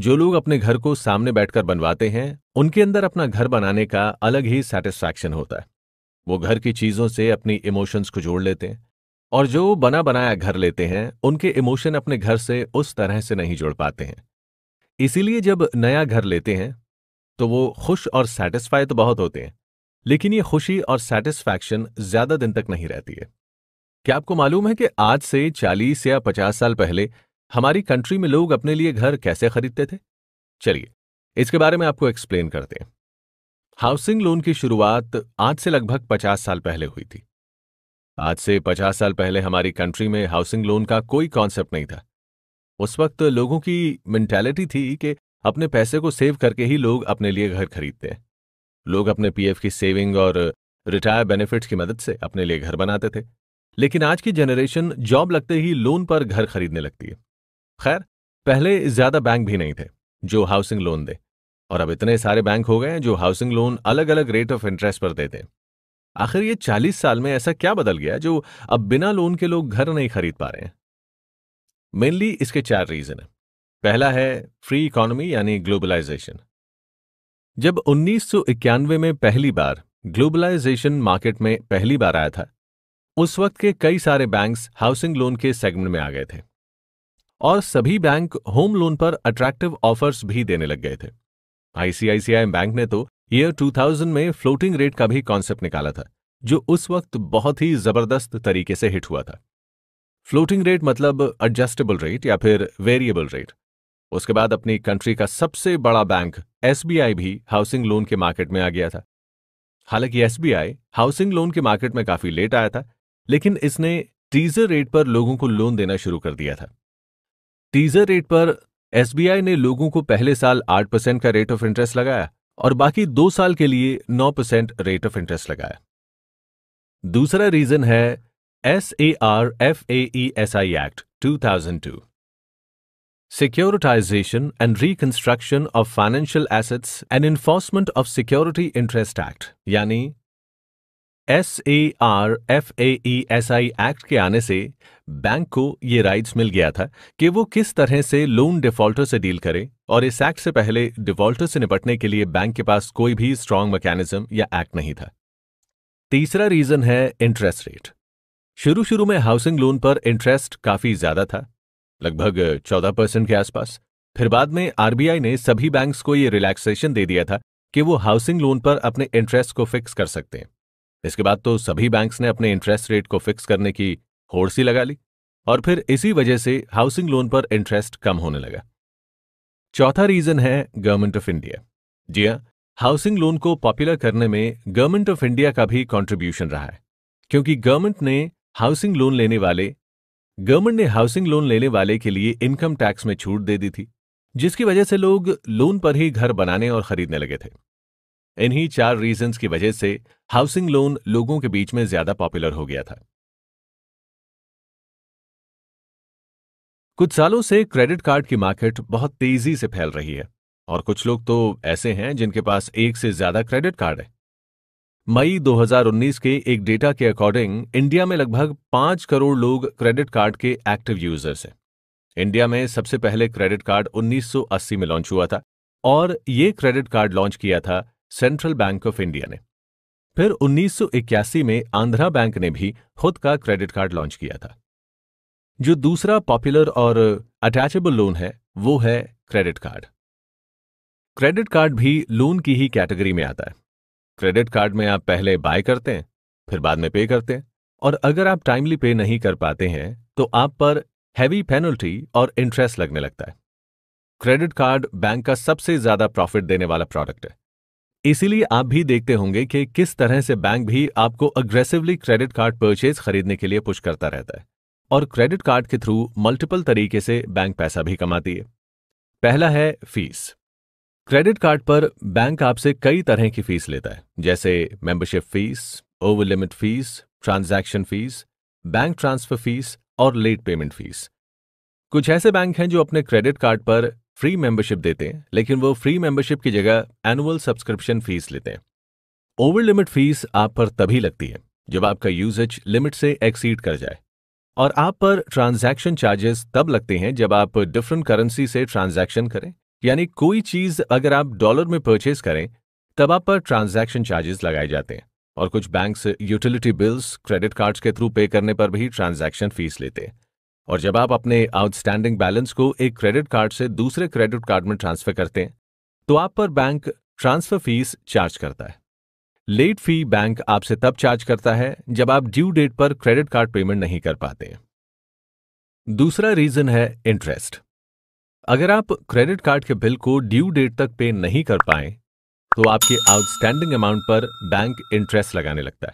जो लोग अपने घर को सामने बैठकर बनवाते हैं उनके अंदर अपना घर बनाने का अलग ही सेटिस्फैक्शन होता है वो घर की चीजों से अपनी इमोशंस को जोड़ लेते हैं और जो बना बनाया घर लेते हैं उनके इमोशन अपने घर से उस तरह से नहीं जोड़ पाते हैं इसीलिए जब नया घर लेते हैं तो वो खुश और सेटिस्फाई तो बहुत होते हैं लेकिन ये खुशी और सेटिस्फैक्शन ज्यादा दिन तक नहीं रहती है क्या आपको मालूम है कि आज से 40 या 50 साल पहले हमारी कंट्री में लोग अपने लिए घर कैसे खरीदते थे चलिए इसके बारे में आपको एक्सप्लेन करते हैं हाउसिंग लोन की शुरुआत आज से लगभग 50 साल पहले हुई थी आज से 50 साल पहले हमारी कंट्री में हाउसिंग लोन का कोई कॉन्सेप्ट नहीं था उस वक्त लोगों की मेंटेलिटी थी कि अपने पैसे को सेव करके ही लोग अपने लिए घर खरीदते हैं लोग अपने पीएफ की सेविंग और रिटायर बेनिफिट्स की मदद से अपने लिए घर बनाते थे लेकिन आज की जनरेशन जॉब लगते ही लोन पर घर खरीदने लगती है खैर पहले ज्यादा बैंक भी नहीं थे जो हाउसिंग लोन दे और अब इतने सारे बैंक हो गए हैं जो हाउसिंग लोन अलग अलग रेट ऑफ इंटरेस्ट पर देते हैं आखिर ये चालीस साल में ऐसा क्या बदल गया जो अब बिना लोन के लोग घर नहीं खरीद पा रहे हैं मेनली इसके चार रीजन है पहला है फ्री इकोनॉमी यानी ग्लोबलाइजेशन जब 1991 में पहली बार ग्लोबलाइजेशन मार्केट में पहली बार आया था उस वक्त के कई सारे बैंक्स हाउसिंग लोन के सेगमेंट में आ गए थे और सभी बैंक होम लोन पर अट्रैक्टिव ऑफर्स भी देने लग गए थे आईसीआईसीआई बैंक ने तो ईयर 2000 में फ्लोटिंग रेट का भी कॉन्सेप्ट निकाला था जो उस वक्त बहुत ही जबरदस्त तरीके से हिट हुआ था फ्लोटिंग रेट मतलब एडजस्टेबल रेट या फिर वेरिएबल रेट उसके बाद अपनी कंट्री का सबसे बड़ा बैंक एसबीआई भी हाउसिंग लोन के मार्केट में आ गया था हालांकि एसबीआई हाउसिंग लोन के मार्केट में काफी लेट आया था लेकिन इसने टीजर रेट पर लोगों को लोन देना शुरू कर दिया था टीजर रेट पर एसबीआई ने लोगों को पहले साल आठ परसेंट का रेट ऑफ इंटरेस्ट लगाया और बाकी दो साल के लिए नौ परसेंट रेट ऑफ इंटरेस्ट लगाया दूसरा रीजन है S A R F A E S एक्ट act Securitization and Reconstruction of Financial Assets and Enforcement of Security Interest act यानी S A R F A E S एक्ट act आने से bank को ये राइट्स मिल गया था कि वो किस तरह से लोन डिफॉल्टर से डील करे और इस एक्ट से पहले डिफॉल्टर से निपटने के लिए बैंक के पास कोई भी स्ट्रांग मैकेनिज्म या एक्ट नहीं था तीसरा रीजन है इंटरेस्ट रेट शुरू शुरू में हाउसिंग लोन पर इंटरेस्ट काफी ज्यादा था लगभग चौदह परसेंट के आसपास फिर बाद में आरबीआई ने सभी बैंक्स को ये रिलैक्सेशन दे दिया था कि वो हाउसिंग लोन पर अपने इंटरेस्ट को फिक्स कर सकते हैं इसके बाद तो सभी बैंक्स ने अपने इंटरेस्ट रेट को फिक्स करने की होड़ सी लगा ली और फिर इसी वजह से हाउसिंग लोन पर इंटरेस्ट कम होने लगा चौथा रीजन है गवर्नमेंट ऑफ इंडिया जी हाँ हाउसिंग लोन को पॉपुलर करने में गवर्नमेंट ऑफ इंडिया का भी कॉन्ट्रीब्यूशन रहा है क्योंकि गवर्नमेंट ने हाउसिंग लोन लेने वाले गवर्नमेंट ने हाउसिंग लोन लेने वाले के लिए इनकम टैक्स में छूट दे दी थी जिसकी वजह से लोग लोन पर ही घर बनाने और खरीदने लगे थे इन्हीं चार रीजंस की वजह से हाउसिंग लोन लोगों के बीच में ज्यादा पॉपुलर हो गया था कुछ सालों से क्रेडिट कार्ड की मार्केट बहुत तेजी से फैल रही है और कुछ लोग तो ऐसे हैं जिनके पास एक से ज्यादा क्रेडिट कार्ड है मई 2019 के एक डेटा के अकॉर्डिंग इंडिया में लगभग पांच करोड़ लोग क्रेडिट कार्ड के एक्टिव यूजर्स हैं इंडिया में सबसे पहले क्रेडिट कार्ड 1980 में लॉन्च हुआ था और ये क्रेडिट कार्ड लॉन्च किया था सेंट्रल बैंक ऑफ इंडिया ने फिर 1981 में आंध्रा बैंक ने भी खुद का क्रेडिट कार्ड लॉन्च किया था जो दूसरा पॉपुलर और अटैचेबल लोन है वो है क्रेडिट कार्ड क्रेडिट कार्ड भी लोन की ही कैटेगरी में आता है क्रेडिट कार्ड में आप पहले बाय करते हैं फिर बाद में पे करते हैं और अगर आप टाइमली पे नहीं कर पाते हैं तो आप पर हैवी पेनल्टी और इंटरेस्ट लगने लगता है क्रेडिट कार्ड बैंक का सबसे ज्यादा प्रॉफिट देने वाला प्रोडक्ट है इसीलिए आप भी देखते होंगे कि किस तरह से बैंक भी आपको अग्रेसिवली क्रेडिट कार्ड परचेज खरीदने के लिए पुश करता रहता है और क्रेडिट कार्ड के थ्रू मल्टीपल तरीके से बैंक पैसा भी कमाती है पहला है फीस क्रेडिट कार्ड पर बैंक आपसे कई तरह की फीस लेता है जैसे membership fees over limit fees transaction fees bank transfer fees और लेट पेमेंट फीस कुछ ऐसे बैंक हैं जो अपने क्रेडिट कार्ड पर फ्री मेंबरशिप देते हैं लेकिन वो फ्री मेंबरशिप की जगह एनुअल सब्सक्रिप्शन फीस लेते हैं ओवर लिमिट फीस आप पर तभी लगती है जब आपका यूजेज लिमिट से एक्सीड कर जाए और आप पर ट्रांजैक्शन चार्जेस तब लगते हैं जब आप डिफरेंट करेंसी से ट्रांजैक्शन करें यानी कोई चीज अगर आप डॉलर में परचेज करें तब आप पर ट्रांजैक्शन चार्जेस लगाए जाते हैं और कुछ banks utility bills credit cards के थ्रू पे करने पर भी ट्रांजैक्शन फीस लेते हैं और जब आप अपने आउटस्टैंडिंग बैलेंस को एक क्रेडिट कार्ड से दूसरे क्रेडिट कार्ड में ट्रांसफर करते हैं तो आप पर बैंक ट्रांसफर फीस चार्ज करता है लेट फी बैंक आपसे तब चार्ज करता है जब आप ड्यू डेट पर क्रेडिट कार्ड पेमेंट नहीं कर पाते दूसरा रीजन है इंटरेस्ट अगर आप क्रेडिट कार्ड के बिल को ड्यू डेट तक पे नहीं कर पाए तो आपके आउटस्टैंडिंग अमाउंट पर बैंक इंटरेस्ट लगाने लगता है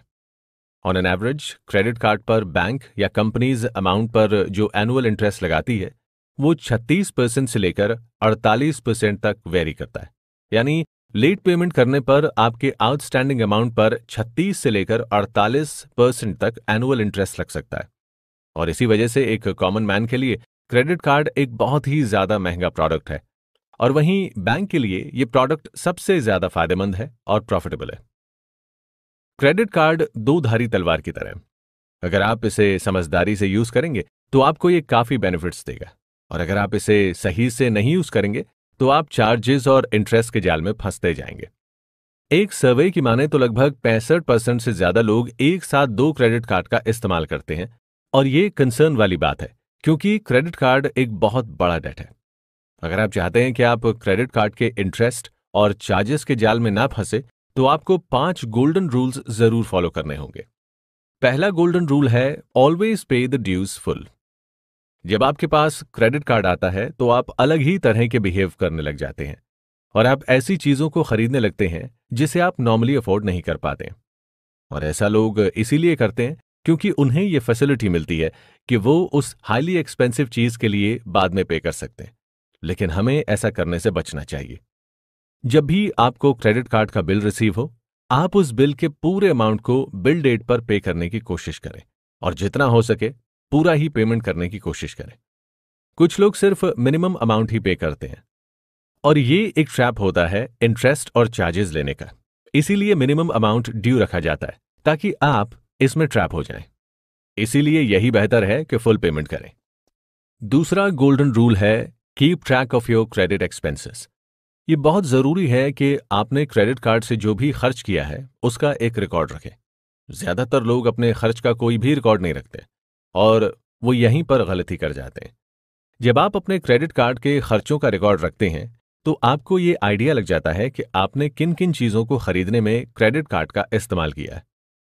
on an average credit card पर बैंक या कंपनीज अमाउंट पर जो एनुअल इंटरेस्ट लगाती है वो 36 परसेंट से लेकर 48 परसेंट तक वेरी करता है यानी लेट पेमेंट करने पर आपके आउटस्टैंडिंग अमाउंट पर 36 से लेकर 48 परसेंट तक एनुअल इंटरेस्ट लग सकता है और इसी वजह से एक कॉमन मैन के लिए क्रेडिट कार्ड एक बहुत ही ज्यादा महंगा प्रोडक्ट है और वहीं बैंक के लिए ये प्रोडक्ट सबसे ज्यादा फायदेमंद है और प्रॉफिटेबल है क्रेडिट कार्ड दो धारी तलवार की तरह अगर आप इसे समझदारी से यूज करेंगे तो आपको ये काफी बेनिफिट्स देगा और अगर आप इसे सही से नहीं यूज करेंगे तो आप चार्जेस और इंटरेस्ट के जाल में फंसते जाएंगे एक सर्वे की माने तो लगभग पैंसठ परसेंट से ज्यादा लोग एक साथ दो क्रेडिट कार्ड का इस्तेमाल करते हैं और ये कंसर्न वाली बात है क्योंकि क्रेडिट कार्ड एक बहुत बड़ा डेट है अगर आप चाहते हैं कि आप क्रेडिट कार्ड के इंटरेस्ट और चार्जेस के जाल में ना फंसे तो आपको पांच गोल्डन रूल्स जरूर फॉलो करने होंगे पहला गोल्डन रूल है always pay the dues full जब आपके पास क्रेडिट कार्ड आता है तो आप अलग ही तरह के बिहेव करने लग जाते हैं और आप ऐसी चीजों को खरीदने लगते हैं जिसे आप नॉर्मली अफोर्ड नहीं कर पाते और ऐसा लोग इसीलिए करते हैं क्योंकि उन्हें यह फैसिलिटी मिलती है कि वो उस हाईली एक्सपेंसिव चीज के लिए बाद में पे कर सकते हैं लेकिन हमें ऐसा करने से बचना चाहिए जब भी आपको क्रेडिट कार्ड का बिल रिसीव हो आप उस बिल के पूरे अमाउंट को बिल डेट पर पे करने की कोशिश करें और जितना हो सके पूरा ही पेमेंट करने की कोशिश करें कुछ लोग सिर्फ मिनिमम अमाउंट ही पे करते हैं और ये एक ट्रैप होता है इंटरेस्ट और चार्जेस लेने का इसीलिए मिनिमम अमाउंट ड्यू रखा जाता है ताकि आप इसमें ट्रैप हो जाएं इसीलिए यही बेहतर है कि फुल पेमेंट करें दूसरा गोल्डन रूल है keep track of your credit expenses ये बहुत ज़रूरी है कि आपने क्रेडिट कार्ड से जो भी खर्च किया है उसका एक रिकॉर्ड रखें ज़्यादातर लोग अपने खर्च का कोई भी रिकॉर्ड नहीं रखते और वो यहीं पर गलती कर जाते हैं जब आप अपने क्रेडिट कार्ड के खर्चों का रिकॉर्ड रखते हैं तो आपको ये आइडिया लग जाता है कि आपने किन किन चीज़ों को खरीदने में क्रेडिट कार्ड का इस्तेमाल किया है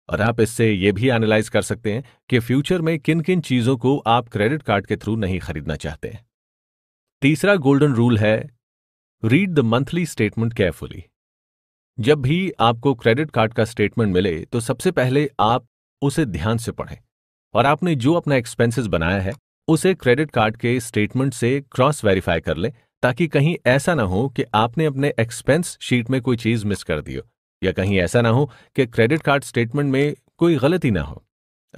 और आप इससे ये भी एनालाइज कर सकते हैं कि फ्यूचर में किन किन चीजों को आप क्रेडिट कार्ड के थ्रू नहीं खरीदना चाहते तीसरा गोल्डन रूल है read the monthly statement carefully जब भी आपको क्रेडिट कार्ड का स्टेटमेंट मिले तो सबसे पहले आप उसे ध्यान से पढ़ें और आपने जो अपना एक्सपेंसेस बनाया है उसे क्रेडिट कार्ड के स्टेटमेंट से क्रॉस वेरीफाई कर लें ताकि कहीं ऐसा ना हो कि आपने अपने एक्सपेंस शीट में कोई चीज मिस कर दी हो या कहीं ऐसा ना हो कि क्रेडिट कार्ड स्टेटमेंट में कोई गलती ना हो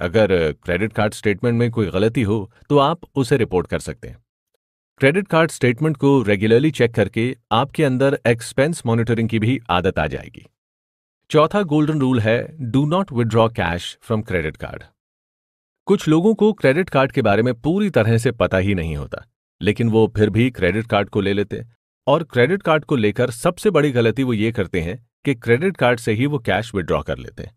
अगर क्रेडिट कार्ड स्टेटमेंट में कोई गलती हो तो आप उसे रिपोर्ट कर सकते हैं क्रेडिट कार्ड स्टेटमेंट को रेगुलरली चेक करके आपके अंदर एक्सपेंस मॉनिटरिंग की भी आदत आ जाएगी चौथा गोल्डन रूल है do not withdraw cash from credit card कुछ लोगों को क्रेडिट कार्ड के बारे में पूरी तरह से पता ही नहीं होता लेकिन वो फिर भी क्रेडिट कार्ड को ले लेते और क्रेडिट कार्ड को लेकर सबसे बड़ी गलती वो ये करते हैं कि क्रेडिट कार्ड से ही वो कैश विड्रॉ कर लेते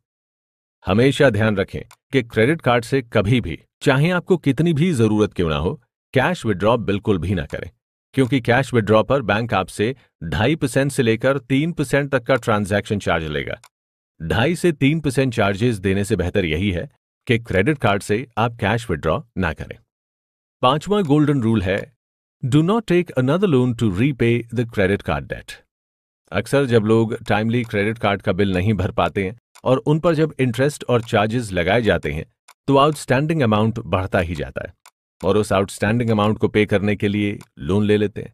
हमेशा ध्यान रखें कि क्रेडिट कार्ड से कभी भी चाहे आपको कितनी भी जरूरत क्यों ना हो कैश विड्रॉ बिल्कुल भी ना करें क्योंकि कैश विड्रॉ पर बैंक आपसे ढाई परसेंट से लेकर तीन परसेंट तक का ट्रांजैक्शन चार्ज लेगा ढाई से तीन परसेंट चार्जेस देने से बेहतर यही है कि क्रेडिट कार्ड से आप कैश विड्रॉ ना करें पांचवा गोल्डन रूल है do not take another loan to repay the credit card debt अक्सर जब लोग टाइमली क्रेडिट कार्ड का बिल नहीं भर पाते हैं और उन पर जब इंटरेस्ट और चार्जेस लगाए जाते हैं तो आउटस्टैंडिंग अमाउंट बढ़ता ही जाता है और उस आउटस्टैंडिंग अमाउंट को पे करने के लिए लोन ले लेते हैं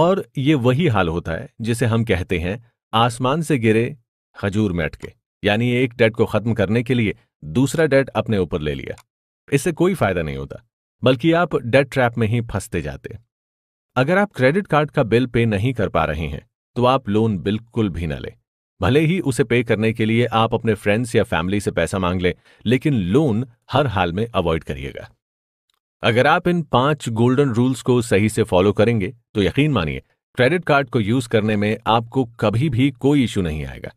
और ये वही हाल होता है जिसे हम कहते हैं आसमान से गिरे खजूर में अटके यानी एक डेट को खत्म करने के लिए दूसरा डेट अपने ऊपर ले लिया इससे कोई फायदा नहीं होता बल्कि आप डेट ट्रैप में ही फंसते जाते अगर आप क्रेडिट कार्ड का बिल पे नहीं कर पा रहे हैं तो आप लोन बिल्कुल भी ना लें भले ही उसे पे करने के लिए आप अपने फ्रेंड्स या फैमिली से पैसा मांग लें लेकिन लोन हर हाल में अवॉइड करिएगा अगर आप इन पांच गोल्डन रूल्स को सही से फॉलो करेंगे तो यकीन मानिए क्रेडिट कार्ड को यूज करने में आपको कभी भी कोई इशू नहीं आएगा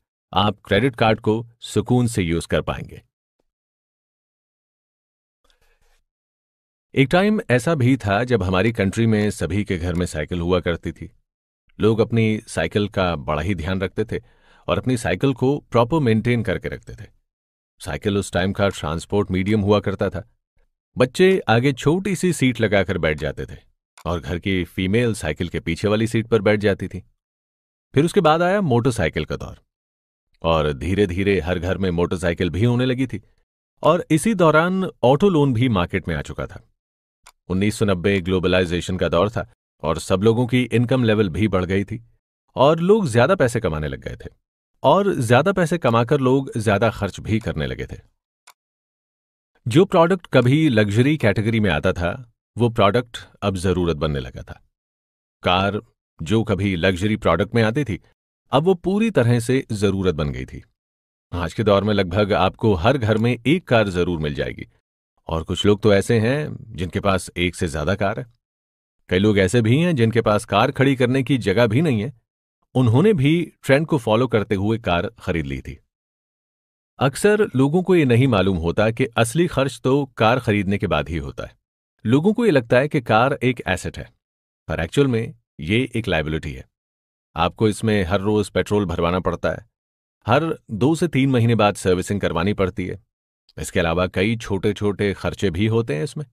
आप क्रेडिट कार्ड को सुकून से यूज कर पाएंगे एक टाइम ऐसा भी था जब हमारी कंट्री में सभी के घर में साइकिल हुआ करती थी लोग अपनी साइकिल का बड़ा ही ध्यान रखते थे और अपनी साइकिल को प्रॉपर मेंटेन करके रखते थे साइकिल उस टाइम का ट्रांसपोर्ट मीडियम हुआ करता था बच्चे आगे छोटी सी सीट लगाकर बैठ जाते थे और घर की फीमेल साइकिल के पीछे वाली सीट पर बैठ जाती थी फिर उसके बाद आया मोटरसाइकिल का दौर और धीरे धीरे हर घर में मोटरसाइकिल भी होने लगी थी और इसी दौरान ऑटो लोन भी मार्केट में आ चुका था उन्नीस ग्लोबलाइजेशन का दौर था और सब लोगों की इनकम लेवल भी बढ़ गई थी और लोग ज्यादा पैसे कमाने लग गए थे और ज्यादा पैसे कमाकर लोग ज्यादा खर्च भी करने लगे थे जो प्रोडक्ट कभी लग्जरी कैटेगरी में आता था वो प्रोडक्ट अब जरूरत बनने लगा था कार जो कभी लग्जरी प्रोडक्ट में आती थी अब वो पूरी तरह से जरूरत बन गई थी आज के दौर में लगभग आपको हर घर में एक कार जरूर मिल जाएगी और कुछ लोग तो ऐसे हैं जिनके पास एक से ज्यादा कार है कई लोग ऐसे भी हैं जिनके पास कार खड़ी करने की जगह भी नहीं है उन्होंने भी ट्रेंड को फॉलो करते हुए कार खरीद ली थी अक्सर लोगों को यह नहीं मालूम होता कि असली खर्च तो कार खरीदने के बाद ही होता है लोगों को यह लगता है कि कार एक एसेट है पर एक्चुअल में ये एक लाइबिलिटी है आपको इसमें हर रोज पेट्रोल भरवाना पड़ता है हर दो से तीन महीने बाद सर्विसिंग करवानी पड़ती है इसके अलावा कई छोटे छोटे खर्चे भी होते हैं इसमें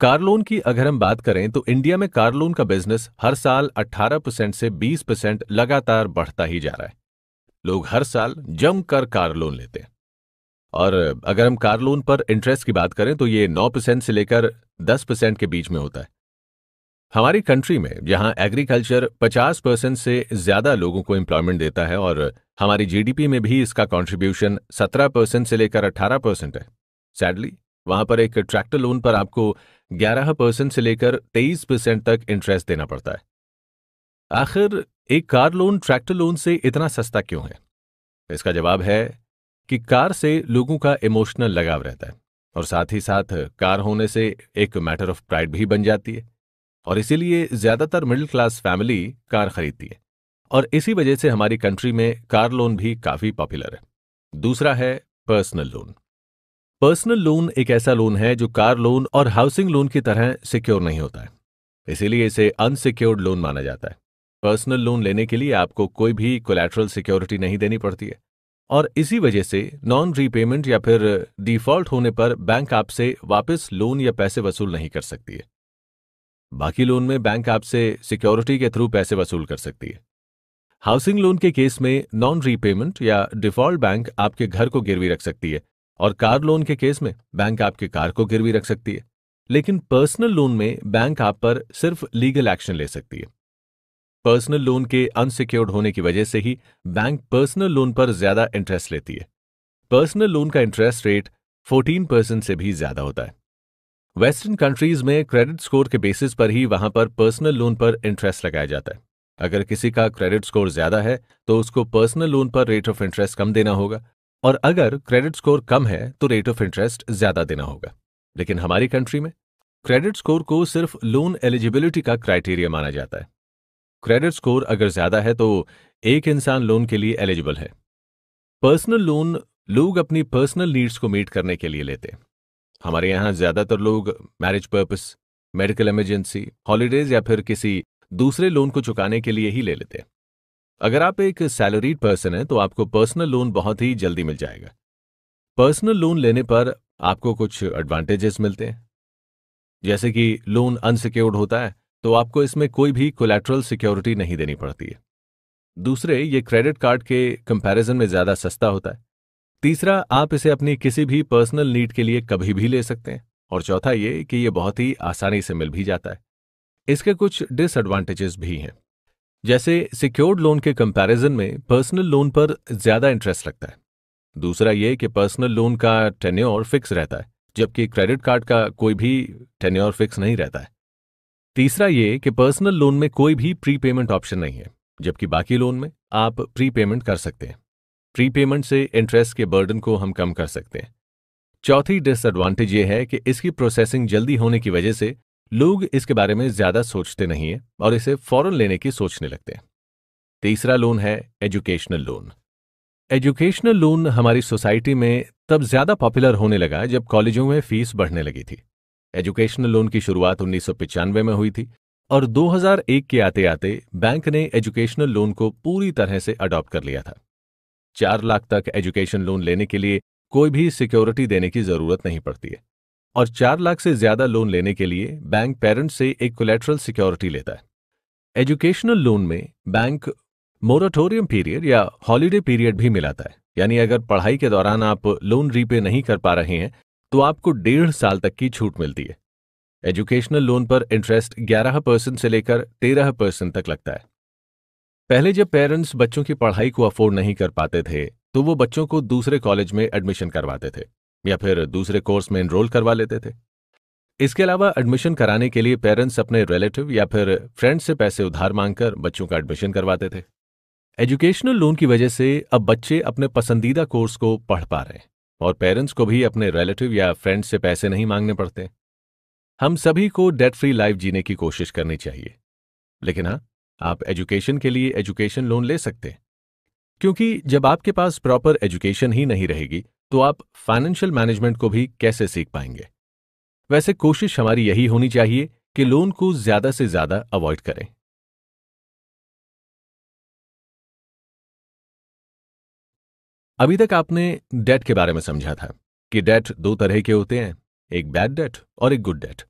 कार लोन की अगर हम बात करें तो इंडिया में कार लोन का बिजनेस हर साल 18 परसेंट से 20 परसेंट लगातार बढ़ता ही जा रहा है लोग हर साल जमकर कार लोन लेते हैं और अगर हम कार लोन पर इंटरेस्ट की बात करें तो ये 9 परसेंट से लेकर 10 परसेंट के बीच में होता है हमारी कंट्री में जहां एग्रीकल्चर 50 परसेंट से ज्यादा लोगों को एम्प्लॉयमेंट देता है और हमारी जीडीपी में भी इसका कंट्रीब्यूशन 17 परसेंट से लेकर 18 परसेंट है सैडली वहां पर एक ट्रैक्टर लोन पर आपको 11 परसेंट से लेकर 23 परसेंट तक इंटरेस्ट देना पड़ता है आखिर एक कार लोन ट्रैक्टर लोन से इतना सस्ता क्यों है इसका जवाब है कि कार से लोगों का इमोशनल लगाव रहता है और साथ ही साथ कार होने से एक मैटर ऑफ प्राइड भी बन जाती है और इसीलिए ज्यादातर मिडिल क्लास फैमिली कार खरीदती है और इसी वजह से हमारी कंट्री में कार लोन भी काफी पॉपुलर है दूसरा है पर्सनल लोन पर्सनल लोन एक ऐसा लोन है जो कार लोन और हाउसिंग लोन की तरह सिक्योर नहीं होता है इसीलिए इसे अनसिक्योर्ड लोन माना जाता है पर्सनल लोन लेने के लिए आपको कोई भी कोलेट्रल सिक्योरिटी नहीं देनी पड़ती है और इसी वजह से नॉन रीपेमेंट या फिर डिफॉल्ट होने पर बैंक आपसे वापस लोन या पैसे वसूल नहीं कर सकती है बाकी लोन में बैंक आपसे सिक्योरिटी के थ्रू पैसे वसूल कर सकती है हाउसिंग लोन के केस में नॉन रीपेमेंट या डिफॉल्ट बैंक आपके घर को गिरवी रख सकती है और कार लोन के केस में बैंक आपकी कार को गिरवी रख सकती है लेकिन पर्सनल लोन में बैंक आप पर सिर्फ लीगल एक्शन ले सकती है पर्सनल लोन के अनसिक्योर्ड होने की वजह से ही बैंक पर्सनल लोन पर ज्यादा इंटरेस्ट लेती है पर्सनल लोन का इंटरेस्ट रेट 14 परसेंट से भी ज्यादा होता है वेस्टर्न कंट्रीज में क्रेडिट स्कोर के बेसिस पर ही वहां पर पर्सनल लोन पर इंटरेस्ट लगाया जाता है अगर किसी का क्रेडिट स्कोर ज्यादा है तो उसको पर्सनल लोन पर रेट ऑफ इंटरेस्ट कम देना होगा और अगर क्रेडिट स्कोर कम है तो रेट ऑफ इंटरेस्ट ज्यादा देना होगा लेकिन हमारी कंट्री में क्रेडिट स्कोर को सिर्फ लोन एलिजिबिलिटी का क्राइटेरिया माना जाता है क्रेडिट स्कोर अगर ज्यादा है तो एक इंसान लोन के लिए एलिजिबल है पर्सनल लोन लोग अपनी पर्सनल नीड्स को मीट करने के लिए लेते हैं हमारे यहाँ ज्यादातर लोग marriage purpose medical emergency holidays या फिर किसी दूसरे लोन को चुकाने के लिए ही ले लेते हैं अगर आप एक सैलरीड पर्सन हैं तो आपको पर्सनल लोन बहुत ही जल्दी मिल जाएगा पर्सनल लोन लेने पर आपको कुछ एडवांटेजेस मिलते हैं जैसे कि लोन अनसिक्योर्ड होता है तो आपको इसमें कोई भी कोलेट्रल सिक्योरिटी नहीं देनी पड़ती है दूसरे ये क्रेडिट कार्ड के कंपैरिजन में ज़्यादा सस्ता होता है तीसरा आप इसे अपनी किसी भी पर्सनल नीड के लिए कभी भी ले सकते हैं और चौथा ये कि यह बहुत ही आसानी से मिल भी जाता है इसके कुछ डिसएडवांटेजेस भी हैं जैसे सिक्योर्ड लोन के कंपैरिजन में पर्सनल लोन पर ज्यादा इंटरेस्ट लगता है दूसरा ये कि पर्सनल लोन का टेन्योर फिक्स रहता है जबकि क्रेडिट कार्ड का कोई भी टेन्योर फिक्स नहीं रहता है तीसरा ये कि पर्सनल लोन में कोई भी प्री पेमेंट ऑप्शन नहीं है जबकि बाकी लोन में आप प्री पेमेंट कर सकते हैं प्री पेमेंट से इंटरेस्ट के बर्डन को हम कम कर सकते हैं चौथी डिसएडवांटेज ये है कि इसकी प्रोसेसिंग जल्दी होने की वजह से लोग इसके बारे में ज्यादा सोचते नहीं है और इसे फौरन लेने की सोचने लगते हैं तीसरा लोन है एजुकेशनल लोन एजुकेशनल लोन हमारी सोसाइटी में तब ज्यादा पॉपुलर होने लगा जब कॉलेजों में फीस बढ़ने लगी थी एजुकेशनल लोन की शुरुआत उन्नीस में हुई थी और 2001 के आते आते बैंक ने एजुकेशनल लोन को पूरी तरह से अडॉप्ट कर लिया था चार लाख तक एजुकेशन लोन लेने के लिए कोई भी सिक्योरिटी देने की जरूरत नहीं पड़ती है और चार लाख से ज्यादा लोन लेने के लिए बैंक पेरेंट्स से एक कोलेट्रल सिक्योरिटी लेता है एजुकेशनल लोन में बैंक मोराटोरियम पीरियड या हॉलीडे पीरियड भी मिलाता है यानी अगर पढ़ाई के दौरान आप लोन रीपे नहीं कर पा रहे हैं तो आपको डेढ़ साल तक की छूट मिलती है एजुकेशनल लोन पर इंटरेस्ट 11 परसेंट से लेकर 13 परसेंट तक लगता है पहले जब पेरेंट्स बच्चों की पढ़ाई को अफोर्ड नहीं कर पाते थे तो वो बच्चों को दूसरे कॉलेज में एडमिशन करवाते थे या फिर दूसरे कोर्स में इनरोल करवा लेते थे इसके अलावा एडमिशन कराने के लिए पेरेंट्स अपने रिलेटिव या फिर फ्रेंड्स से पैसे उधार मांगकर बच्चों का एडमिशन करवाते थे एजुकेशनल लोन की वजह से अब बच्चे अपने पसंदीदा कोर्स को पढ़ पा रहे हैं और पेरेंट्स को भी अपने रिलेटिव या फ्रेंड्स से पैसे नहीं मांगने पड़ते हम सभी को डेट फ्री लाइफ जीने की कोशिश करनी चाहिए लेकिन हाँ आप एजुकेशन के लिए एजुकेशन लोन ले सकते हैं क्योंकि जब आपके पास प्रॉपर एजुकेशन ही नहीं रहेगी तो आप फाइनेंशियल मैनेजमेंट को भी कैसे सीख पाएंगे वैसे कोशिश हमारी यही होनी चाहिए कि लोन को ज्यादा से ज्यादा अवॉइड करें अभी तक आपने डेट के बारे में समझा था कि डेट दो तरह के होते हैं एक बैड डेट और एक गुड डेट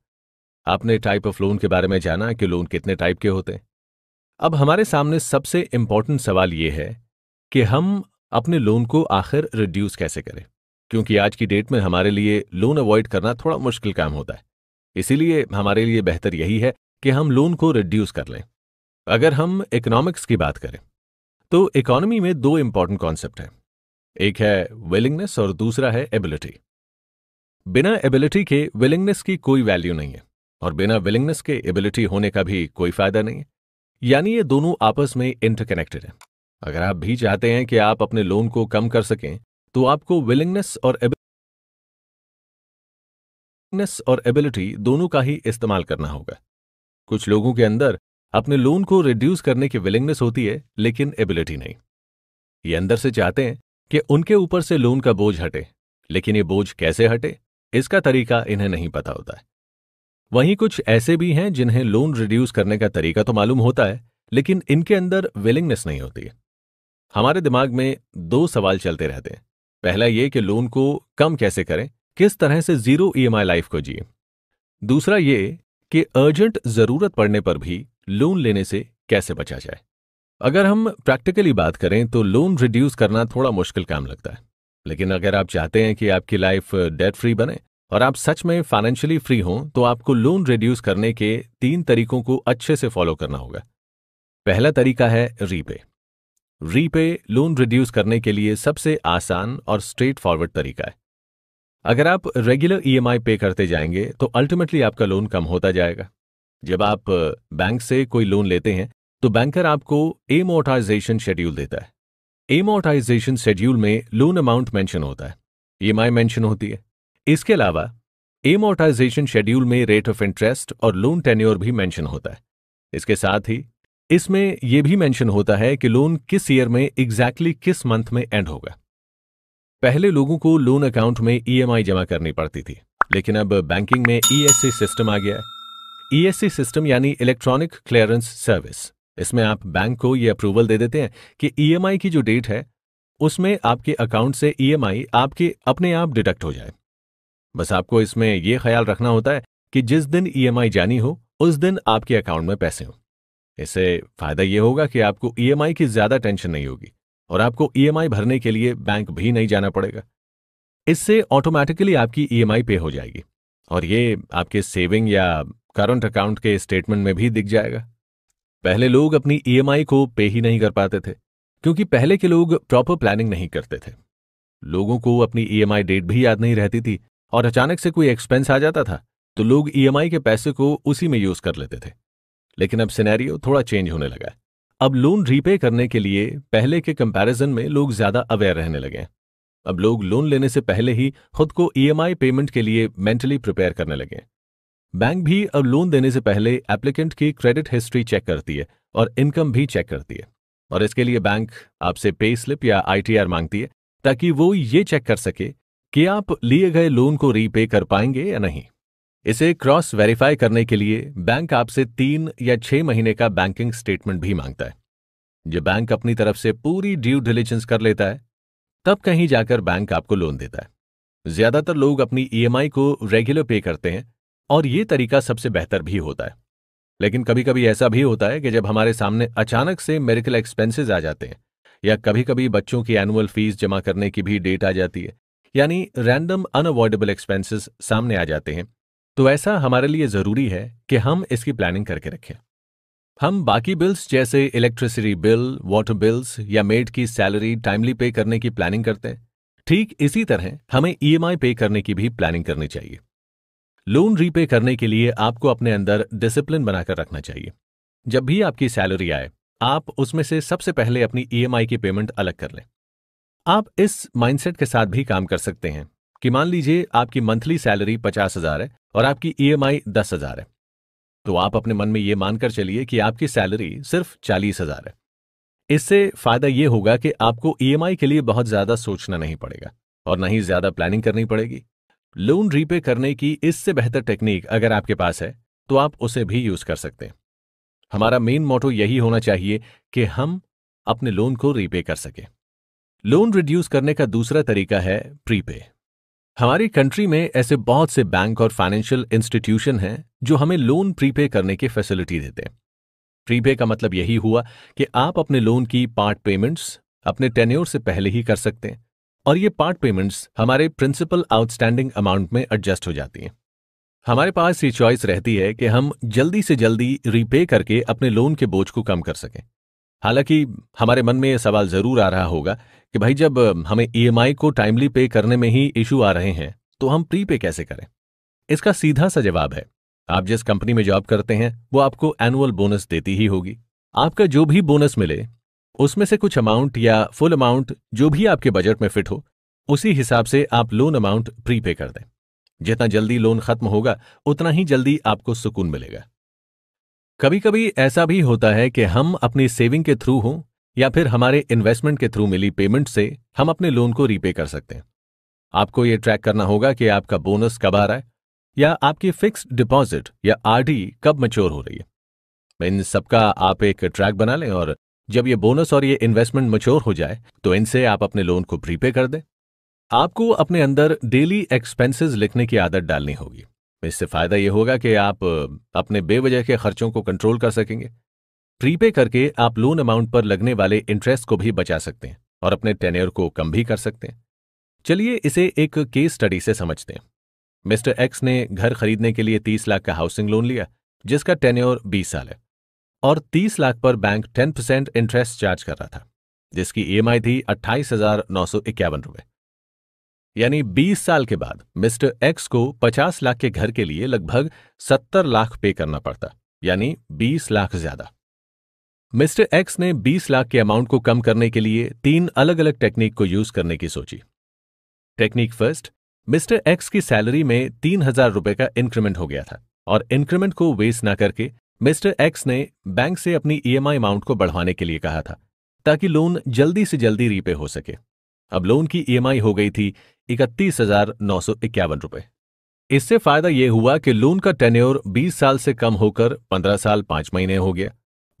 आपने टाइप ऑफ लोन के बारे में जाना कि लोन कितने टाइप के होते हैं अब हमारे सामने सबसे इंपॉर्टेंट सवाल यह है कि हम अपने लोन को आखिर रिड्यूस कैसे करें क्योंकि आज की डेट में हमारे लिए लोन अवॉइड करना थोड़ा मुश्किल काम होता है इसीलिए हमारे लिए बेहतर यही है कि हम लोन को रिड्यूस कर लें अगर हम इकोनॉमिक्स की बात करें तो इकोनॉमी में दो इंपॉर्टेंट कॉन्सेप्ट हैं एक है विलिंगनेस और दूसरा है एबिलिटी बिना एबिलिटी के विलिंगनेस की कोई वैल्यू नहीं है और बिना विलिंगनेस के एबिलिटी होने का भी कोई फायदा नहीं है यानी ये दोनों आपस में इंटरकनेक्टेड हैं अगर आप भी चाहते हैं कि आप अपने लोन को कम कर सकें तो आपको विलिंगनेस और विलिंगनेस और एबिलिटी दोनों का ही इस्तेमाल करना होगा कुछ लोगों के अंदर अपने लोन को रिड्यूस करने की विलिंगनेस होती है लेकिन एबिलिटी नहीं ये अंदर से चाहते हैं कि उनके ऊपर से लोन का बोझ हटे लेकिन ये बोझ कैसे हटे इसका तरीका इन्हें नहीं पता होता है वहीं कुछ ऐसे भी हैं जिन्हें लोन रिड्यूस करने का तरीका तो मालूम होता है लेकिन इनके अंदर विलिंगनेस नहीं होती है हमारे दिमाग में दो सवाल चलते रहते हैं पहला ये कि लोन को कम कैसे करें किस तरह से जीरो ईएमआई e लाइफ को जिए दूसरा ये कि अर्जेंट जरूरत पड़ने पर भी लोन लेने से कैसे बचा जाए अगर हम प्रैक्टिकली बात करें तो लोन रिड्यूस करना थोड़ा मुश्किल काम लगता है लेकिन अगर आप चाहते हैं कि आपकी लाइफ डेट फ्री बने और आप सच में फाइनेंशियली फ्री हों तो आपको लोन रिड्यूस करने के तीन तरीकों को अच्छे से फॉलो करना होगा पहला तरीका है रीपे रीपे लोन रिड्यूस करने के लिए सबसे आसान और स्ट्रेट फॉरवर्ड तरीका है अगर आप रेगुलर ईएमआई पे करते जाएंगे तो अल्टीमेटली आपका लोन कम होता जाएगा जब आप बैंक से कोई लोन लेते हैं तो बैंकर आपको एमोटाइजेशन शेड्यूल देता है एमोटाइजेशन शेड्यूल में लोन अमाउंट मेंशन होता है ईएमआई e मेंशन होती है इसके अलावा एमोटाइजेशन शेड्यूल में रेट ऑफ इंटरेस्ट और लोन टेन्योर भी मेंशन होता है इसके साथ ही इसमें यह भी मेंशन होता है कि लोन किस ईयर में एग्जैक्टली exactly किस मंथ में एंड होगा पहले लोगों को लोन अकाउंट में ईएमआई e जमा करनी पड़ती थी लेकिन अब बैंकिंग में ईएससी e सिस्टम आ गया है ईएससी e सिस्टम यानी इलेक्ट्रॉनिक क्लियरेंस सर्विस इसमें आप बैंक को यह अप्रूवल दे देते हैं कि ईएमआई की जो डेट है उसमें आपके अकाउंट से ईएमआई आपके अपने आप डिडक्ट हो जाए बस आपको इसमें यह ख्याल रखना होता है कि जिस दिन ईएमआई जानी हो उस दिन आपके अकाउंट में पैसे हों इससे फायदा यह होगा कि आपको ईएमआई e की ज्यादा टेंशन नहीं होगी और आपको ईएमआई e भरने के लिए बैंक भी नहीं जाना पड़ेगा इससे ऑटोमेटिकली आपकी ईएमआई e पे हो जाएगी और ये आपके सेविंग या करंट अकाउंट के स्टेटमेंट में भी दिख जाएगा पहले लोग अपनी ईएमआई को पे ही नहीं कर पाते थे क्योंकि पहले के लोग प्रॉपर प्लानिंग नहीं करते थे लोगों को अपनी ईएमआई डेट भी याद नहीं रहती थी और अचानक से कोई एक्सपेंस आ जाता था तो लोग ईएमआई के पैसे को उसी में यूज कर लेते थे लेकिन अब सिनेरियो थोड़ा चेंज होने लगा है अब लोन रीपे करने के लिए पहले के कंपैरिजन में लोग ज्यादा अवेयर रहने लगे अब लोग लोन लेने से पहले ही खुद को ईएमआई e पेमेंट के लिए मेंटली प्रिपेयर करने लगे बैंक भी अब लोन देने से पहले एप्लीकेंट की क्रेडिट हिस्ट्री चेक करती है और इनकम भी चेक करती है और इसके लिए बैंक आपसे पे स्लिप या आईटीआर मांगती है ताकि वो ये चेक कर सके कि आप लिए गए लोन को रीपे कर पाएंगे या नहीं इसे क्रॉस वेरीफाई करने के लिए बैंक आपसे तीन या छह महीने का बैंकिंग स्टेटमेंट भी मांगता है जब बैंक अपनी तरफ से पूरी ड्यू डिलीजेंस कर लेता है तब कहीं जाकर बैंक आपको लोन देता है ज्यादातर लोग अपनी ईएमआई e को रेगुलर पे करते हैं और ये तरीका सबसे बेहतर भी होता है लेकिन कभी कभी ऐसा भी होता है कि जब हमारे सामने अचानक से मेडिकल एक्सपेंसेस आ जाते हैं या कभी कभी बच्चों की एनुअल फीस जमा करने की भी डेट आ जाती है यानी रैंडम अनअवॉइडेबल एक्सपेंसेस सामने आ जाते हैं तो ऐसा हमारे लिए ज़रूरी है कि हम इसकी प्लानिंग करके रखें हम बाकी बिल्स जैसे इलेक्ट्रिसिटी बिल वाटर बिल्स या मेड की सैलरी टाइमली पे करने की प्लानिंग करते हैं ठीक इसी तरह हमें ईएमआई e पे करने की भी प्लानिंग करनी चाहिए लोन रीपे करने के लिए आपको अपने अंदर डिसिप्लिन बनाकर रखना चाहिए जब भी आपकी सैलरी आए आप उसमें से सबसे पहले अपनी ईएमआई e की पेमेंट अलग कर लें आप इस माइंडसेट के साथ भी काम कर सकते हैं कि मान लीजिए आपकी मंथली सैलरी पचास हजार है और आपकी ईएमआई e दस हजार है तो आप अपने मन में ये मानकर चलिए कि आपकी सैलरी सिर्फ चालीस हजार है इससे फायदा यह होगा कि आपको ईएमआई e के लिए बहुत ज्यादा सोचना नहीं पड़ेगा और ना ही ज्यादा प्लानिंग करनी पड़ेगी लोन रीपे करने की इससे बेहतर टेक्निक अगर आपके पास है तो आप उसे भी यूज कर सकते हैं हमारा मेन मोटो यही होना चाहिए कि हम अपने लोन को रीपे कर सकें लोन रिड्यूस करने का दूसरा तरीका है प्रीपे हमारी कंट्री में ऐसे बहुत से बैंक और फाइनेंशियल इंस्टीट्यूशन हैं जो हमें लोन प्रीपे करने की फैसिलिटी देते हैं प्रीपे का मतलब यही हुआ कि आप अपने लोन की पार्ट पेमेंट्स अपने टेन्योर से पहले ही कर सकते हैं और ये पार्ट पेमेंट्स हमारे प्रिंसिपल आउटस्टैंडिंग अमाउंट में एडजस्ट हो जाती हैं हमारे पास ये चॉइस रहती है कि हम जल्दी से जल्दी रीपे करके अपने लोन के बोझ को कम कर सकें हालांकि हमारे मन में यह सवाल जरूर आ रहा होगा कि भाई जब हमें ई e को टाइमली पे करने में ही इशू आ रहे हैं तो हम प्री पे कैसे करें इसका सीधा सा जवाब है आप जिस कंपनी में जॉब करते हैं वो आपको एनुअल बोनस देती ही होगी आपका जो भी बोनस मिले उसमें से कुछ अमाउंट या फुल अमाउंट जो भी आपके बजट में फिट हो उसी हिसाब से आप लोन अमाउंट प्री पे कर दें जितना जल्दी लोन खत्म होगा उतना ही जल्दी आपको सुकून मिलेगा कभी कभी ऐसा भी होता है कि हम अपनी सेविंग के थ्रू हों या फिर हमारे इन्वेस्टमेंट के थ्रू मिली पेमेंट से हम अपने लोन को रीपे कर सकते हैं आपको यह ट्रैक करना होगा कि आपका बोनस कब आ रहा है या आपकी फिक्स्ड डिपॉजिट या आरडी कब मच्योर हो रही है इन सबका आप एक ट्रैक बना लें और जब ये बोनस और ये इन्वेस्टमेंट मच्योर हो जाए तो इनसे आप अपने लोन को प्रीपे कर दें आपको अपने अंदर डेली एक्सपेंसेस लिखने की आदत डालनी होगी इससे फायदा यह होगा कि आप अपने बेवजह के खर्चों को कंट्रोल कर सकेंगे प्रीपे करके आप लोन अमाउंट पर लगने वाले इंटरेस्ट को भी बचा सकते हैं और अपने टेन्योर को कम भी कर सकते हैं चलिए इसे एक केस स्टडी से समझते हैं मिस्टर एक्स ने घर खरीदने के लिए तीस लाख का हाउसिंग लोन लिया जिसका टेन्योर बीस साल है और तीस लाख पर bank ten percent interest charge कर रहा था जिसकी ईएमआई थी अट्ठाईस हजार नौ सौ इक्यावन रुपए यानी 20 साल के बाद मिस्टर एक्स को 50 लाख के घर के लिए लगभग 70 लाख पे करना पड़ता यानी 20 लाख ज्यादा मिस्टर एक्स ने 20 लाख के अमाउंट को कम करने के लिए तीन अलग अलग टेक्निक को यूज करने की सोची टेक्निक फर्स्ट मिस्टर एक्स की सैलरी में तीन हजार रुपए का इंक्रीमेंट हो गया था और इंक्रीमेंट को वेस्ट ना करके मिस्टर एक्स ने बैंक से अपनी ईएमआई अमाउंट को बढ़वाने के लिए कहा था ताकि लोन जल्दी से जल्दी रीपे हो सके अब लोन की ईएमआई हो गई थी इकतीस हजार नौ सौ इक्यावन इससे फायदा यह हुआ कि लोन का टेन्योर 20 साल से कम होकर 15 साल 5 महीने हो गया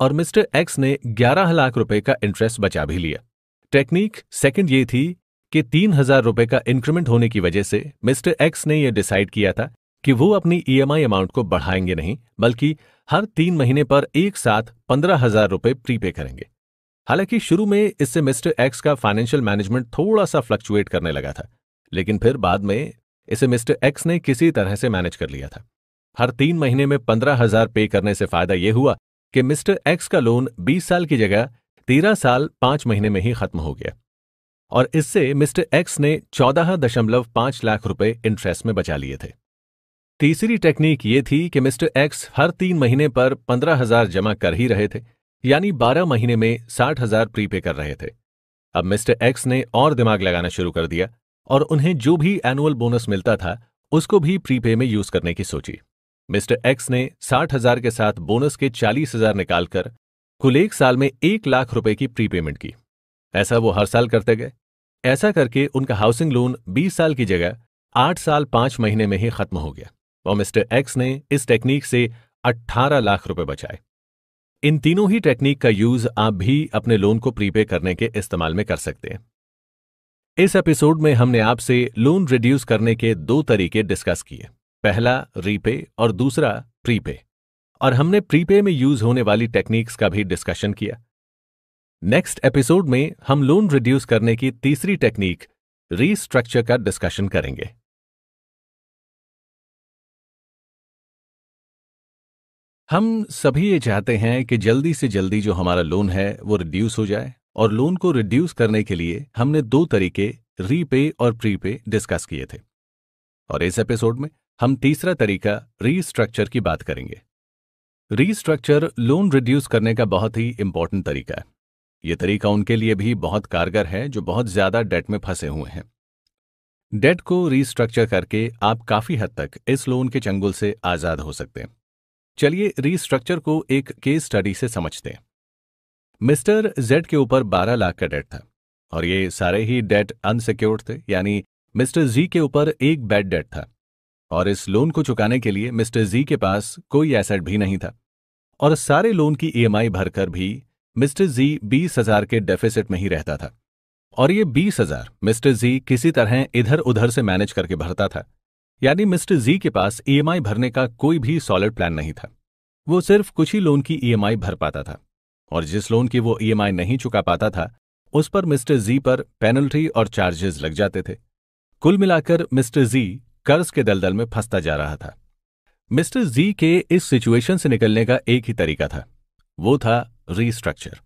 और मिस्टर एक्स ने ग्यारह लाख रुपए का इंटरेस्ट बचा भी लिया टेक्निक सेकंड ये थी कि तीन हजार रुपए का इंक्रीमेंट होने की वजह से मिस्टर एक्स ने यह डिसाइड किया था कि वो अपनी ईएमआई अमाउंट को बढ़ाएंगे नहीं बल्कि हर तीन महीने पर एक साथ पंद्रह हजार रुपए प्रीपे करेंगे हालांकि शुरू में इससे मिस्टर एक्स का फाइनेंशियल मैनेजमेंट थोड़ा सा फ्लक्चुएट करने लगा था लेकिन फिर बाद में इसे मिस्टर एक्स ने किसी तरह से मैनेज कर लिया था हर तीन महीने में पंद्रह हजार पे करने से फायदा यह हुआ कि मिस्टर एक्स का लोन 20 साल की जगह 13 साल 5 महीने में ही खत्म हो गया और इससे मिस्टर एक्स ने 14.5 लाख रुपए इंटरेस्ट में बचा लिए थे तीसरी टेक्निक ये थी कि मिस्टर एक्स हर तीन महीने पर पंद्रह हजार जमा कर ही रहे थे यानी बारह महीने में साठ हजार प्रीपे कर रहे थे अब मिस्टर एक्स ने और दिमाग लगाना शुरू कर दिया और उन्हें जो भी एनुअल बोनस मिलता था उसको भी प्रीपे में यूज करने की सोची मिस्टर एक्स ने साठ हजार के साथ बोनस के चालीस हजार निकालकर कुल एक साल में एक लाख रुपए की प्रीपेमेंट की ऐसा वो हर साल करते गए ऐसा करके उनका हाउसिंग लोन बीस साल की जगह आठ साल पांच महीने में ही खत्म हो गया और मिस्टर एक्स ने इस टेक्निक से अट्ठारह लाख रुपए बचाए इन तीनों ही टेक्निक का यूज आप भी अपने लोन को प्रीपे करने के इस्तेमाल में कर सकते हैं इस एपिसोड में हमने आपसे लोन रिड्यूस करने के दो तरीके डिस्कस किए पहला रीपे और दूसरा प्रीपे और हमने प्रीपे में यूज होने वाली टेक्निक्स का भी डिस्कशन किया नेक्स्ट एपिसोड में हम लोन रिड्यूस करने की तीसरी टेक्निक रीस्ट्रक्चर का डिस्कशन करेंगे हम सभी ये चाहते हैं कि जल्दी से जल्दी जो हमारा लोन है वो रिड्यूस हो जाए और लोन को रिड्यूस करने के लिए हमने दो तरीके रीपे और प्रीपे डिस्कस किए थे और इस एपिसोड में हम तीसरा तरीका रीस्ट्रक्चर की बात करेंगे रीस्ट्रक्चर लोन रिड्यूस करने का बहुत ही इंपॉर्टेंट तरीका है यह तरीका उनके लिए भी बहुत कारगर है जो बहुत ज्यादा डेट में फंसे हुए हैं डेट को रीस्ट्रक्चर करके आप काफी हद तक इस लोन के चंगुल से आजाद हो सकते हैं चलिए रीस्ट्रक्चर को एक केस स्टडी से समझते हैं मिस्टर जेड के ऊपर 12 लाख का डेट था और ये सारे ही डेट अनसिक्योर्ड थे यानी मिस्टर जी के ऊपर एक बैड डेट था और इस लोन को चुकाने के लिए मिस्टर जी के पास कोई एसेट भी नहीं था और सारे लोन की ईएमआई भरकर भी मिस्टर जी बीस हजार के डेफिसिट में ही रहता था और ये बीस हजार मिस्टर जी किसी तरह इधर उधर से मैनेज करके भरता था यानी मिस्टर जी के पास ईएमआई भरने का कोई भी सॉलिड प्लान नहीं था वो सिर्फ कुछ ही लोन की ईएमआई भर पाता था और जिस लोन की वो ईएमआई नहीं चुका पाता था उस पर मिस्टर जी पर पेनल्टी और चार्जेस लग जाते थे कुल मिलाकर मिस्टर जी कर्ज के दलदल में फंसता जा रहा था मिस्टर जी के इस सिचुएशन से निकलने का एक ही तरीका था वो था रीस्ट्रक्चर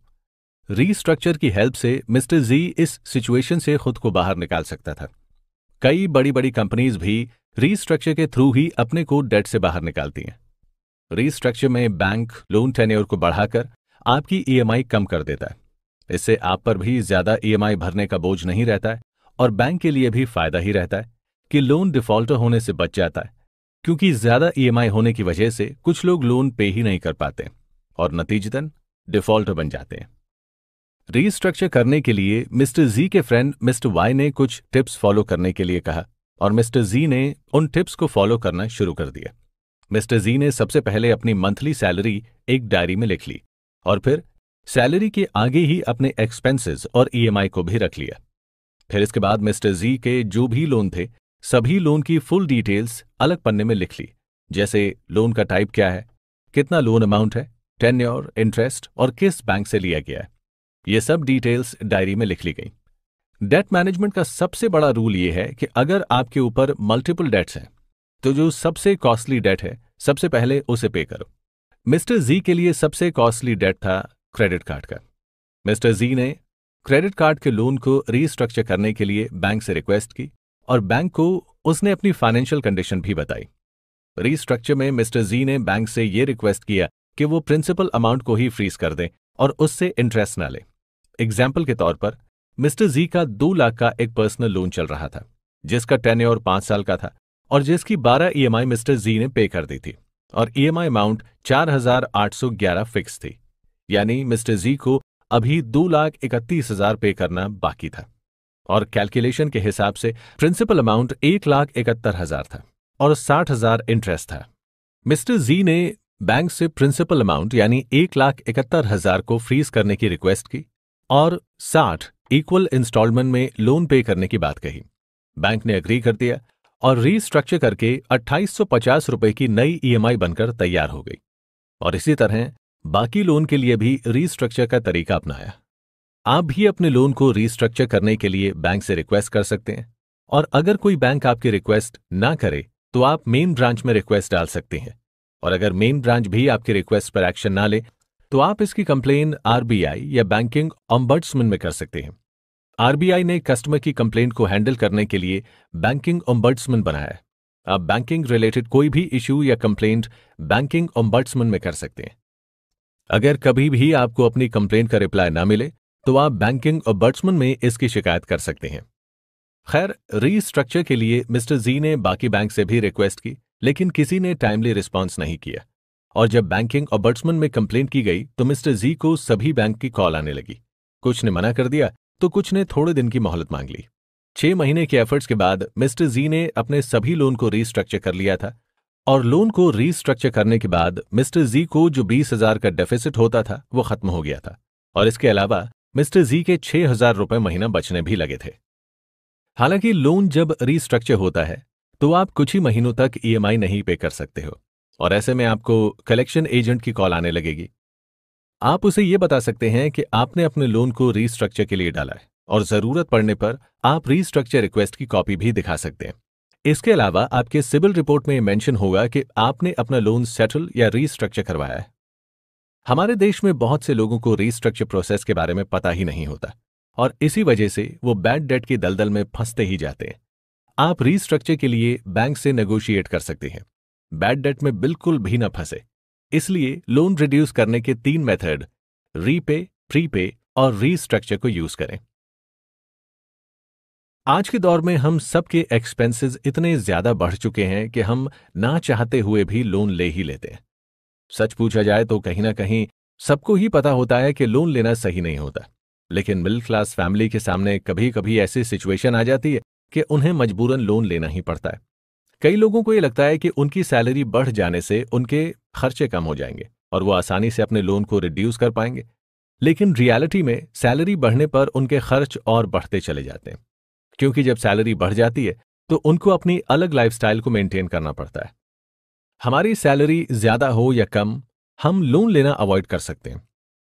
रीस्ट्रक्चर की हेल्प से मिस्टर जी इस सिचुएशन से खुद को बाहर निकाल सकता था कई बड़ी बड़ी कंपनीज भी रीस्ट्रक्चर के थ्रू ही अपने को डेट से बाहर निकालती हैं रीस्ट्रक्चर में बैंक लोन टेन्योर को बढ़ाकर आपकी ईएमआई कम कर देता है इससे आप पर भी ज्यादा ईएमआई भरने का बोझ नहीं रहता है और बैंक के लिए भी फायदा ही रहता है कि लोन डिफॉल्टर होने से बच जाता है क्योंकि ज्यादा ईएमआई e होने की वजह से कुछ लोग लोन पे ही नहीं कर पाते और नतीजतन डिफॉल्टर बन जाते हैं रीस्ट्रक्चर करने के लिए मिस्टर जी के फ्रेंड मिस्टर वाई ने कुछ टिप्स फॉलो करने के लिए कहा और मिस्टर जी ने उन टिप्स को फॉलो करना शुरू कर दिया मिस्टर जी ने सबसे पहले अपनी मंथली सैलरी एक डायरी में लिख ली और फिर सैलरी के आगे ही अपने एक्सपेंसेस और ईएमआई e को भी रख लिया फिर इसके बाद मिस्टर जी के जो भी लोन थे सभी लोन की फुल डिटेल्स अलग पन्ने में लिख ली जैसे लोन का टाइप क्या है कितना लोन अमाउंट है टेन्योर इंटरेस्ट और किस बैंक से लिया गया है ये सब डिटेल्स डायरी में लिख ली गई डेट मैनेजमेंट का सबसे बड़ा रूल ये है कि अगर आपके ऊपर मल्टीपल डेट्स हैं तो जो सबसे कॉस्टली डेट है सबसे पहले उसे पे करो मिस्टर जी के लिए सबसे कॉस्टली डेट था क्रेडिट कार्ड का मिस्टर जी ने क्रेडिट कार्ड के लोन को रीस्ट्रक्चर करने के लिए बैंक से रिक्वेस्ट की और बैंक को उसने अपनी फाइनेंशियल कंडीशन भी बताई रीस्ट्रक्चर में मिस्टर जी ने बैंक से यह रिक्वेस्ट किया कि वो प्रिंसिपल अमाउंट को ही फ्रीज कर दें और उससे इंटरेस्ट ना ले एग्जाम्पल के तौर पर मिस्टर जी का दो लाख का एक पर्सनल लोन चल रहा था जिसका टेन और पांच साल का था और जिसकी बारह ई मिस्टर जी ने पे कर दी थी और ईएमआई अमाउंट 4,811 फिक्स थी यानी मिस्टर जी को अभी दो लाख इकतीस हजार पे करना बाकी था और कैलकुलेशन के हिसाब से प्रिंसिपल अमाउंट एक लाख इकहत्तर हजार था और साठ हजार इंटरेस्ट था मिस्टर जी ने बैंक से प्रिंसिपल अमाउंट यानी एक लाख इकहत्तर हजार को फ्रीज करने की रिक्वेस्ट की और साठ इक्वल इंस्टॉलमेंट में लोन पे करने की बात कही बैंक ने अग्री कर दिया और रीस्ट्रक्चर करके अट्ठाईस रुपए की नई ईएमआई e बनकर तैयार हो गई और इसी तरह बाकी लोन के लिए भी रीस्ट्रक्चर का तरीका अपनाया आप भी अपने लोन को रीस्ट्रक्चर करने के लिए बैंक से रिक्वेस्ट कर सकते हैं और अगर कोई बैंक आपकी रिक्वेस्ट ना करे तो आप मेन ब्रांच में रिक्वेस्ट डाल सकते हैं और अगर मेन ब्रांच भी आपकी रिक्वेस्ट पर एक्शन ना ले तो आप इसकी कंप्लेन आरबीआई या बैंकिंग ओम्बर्ट्समैन में कर सकते हैं आरबीआई ने कस्टमर की कंप्लेंट को हैंडल करने के लिए बैंकिंग ओम्बर्ट्समैन बनाया है आप बैंकिंग रिलेटेड कोई भी इश्यू या कंप्लेंट बैंकिंग ओम्बर्ट्समैन में कर सकते हैं अगर कभी भी आपको अपनी कंप्लेंट का रिप्लाई ना मिले तो आप बैंकिंग ओबर्ट्समन में इसकी शिकायत कर सकते हैं खैर रीस्ट्रक्चर के लिए मिस्टर जी ने बाकी बैंक से भी रिक्वेस्ट की लेकिन किसी ने टाइमली रिस्पॉन्स नहीं किया और जब बैंकिंग ओबर्ट्समन में कंप्लेंट की गई तो मिस्टर जी को सभी बैंक की कॉल आने लगी कुछ ने मना कर दिया तो कुछ ने थोड़े दिन की मोहलत मांग ली छह महीने के एफर्ट्स के बाद मिस्टर जी ने अपने सभी लोन को रीस्ट्रक्चर कर लिया था और लोन को रीस्ट्रक्चर करने के बाद मिस्टर जी को जो बीस हजार का डेफिसिट होता था वो खत्म हो गया था और इसके अलावा मिस्टर जी के छह हजार रुपये महीना बचने भी लगे थे हालांकि लोन जब रीस्ट्रक्चर होता है तो आप कुछ ही महीनों तक ईएमआई e नहीं पे कर सकते हो और ऐसे में आपको कलेक्शन एजेंट की कॉल आने लगेगी आप उसे ये बता सकते हैं कि आपने अपने लोन को रीस्ट्रक्चर के लिए डाला है और जरूरत पड़ने पर आप रीस्ट्रक्चर रिक्वेस्ट की कॉपी भी दिखा सकते हैं इसके अलावा आपके सिविल रिपोर्ट में मेंशन होगा कि आपने अपना लोन सेटल या रीस्ट्रक्चर करवाया है हमारे देश में बहुत से लोगों को रीस्ट्रक्चर प्रोसेस के बारे में पता ही नहीं होता और इसी वजह से वो बैड डेट की दलदल में फंसते ही जाते हैं आप रीस्ट्रक्चर के लिए बैंक से नेगोशिएट कर सकते हैं बैड डेट में बिल्कुल भी न फंसे इसलिए लोन रिड्यूस करने के तीन मेथड रीपे प्रीपे और रीस्ट्रक्चर को यूज करें आज के दौर में हम सबके एक्सपेंसेस इतने ज्यादा बढ़ चुके हैं कि हम ना चाहते हुए भी लोन ले ही लेते हैं सच पूछा जाए तो कहीं ना कहीं सबको ही पता होता है कि लोन लेना सही नहीं होता लेकिन मिडिल क्लास फैमिली के सामने कभी कभी ऐसी सिचुएशन आ जाती है कि उन्हें मजबूरन लोन लेना ही पड़ता है कई लोगों को ये लगता है कि उनकी सैलरी बढ़ जाने से उनके खर्चे कम हो जाएंगे और वो आसानी से अपने लोन को रिड्यूस कर पाएंगे लेकिन रियलिटी में सैलरी बढ़ने पर उनके खर्च और बढ़ते चले जाते हैं क्योंकि जब सैलरी बढ़ जाती है तो उनको अपनी अलग लाइफस्टाइल को मेंटेन करना पड़ता है हमारी सैलरी ज्यादा हो या कम हम लोन लेना अवॉइड कर सकते हैं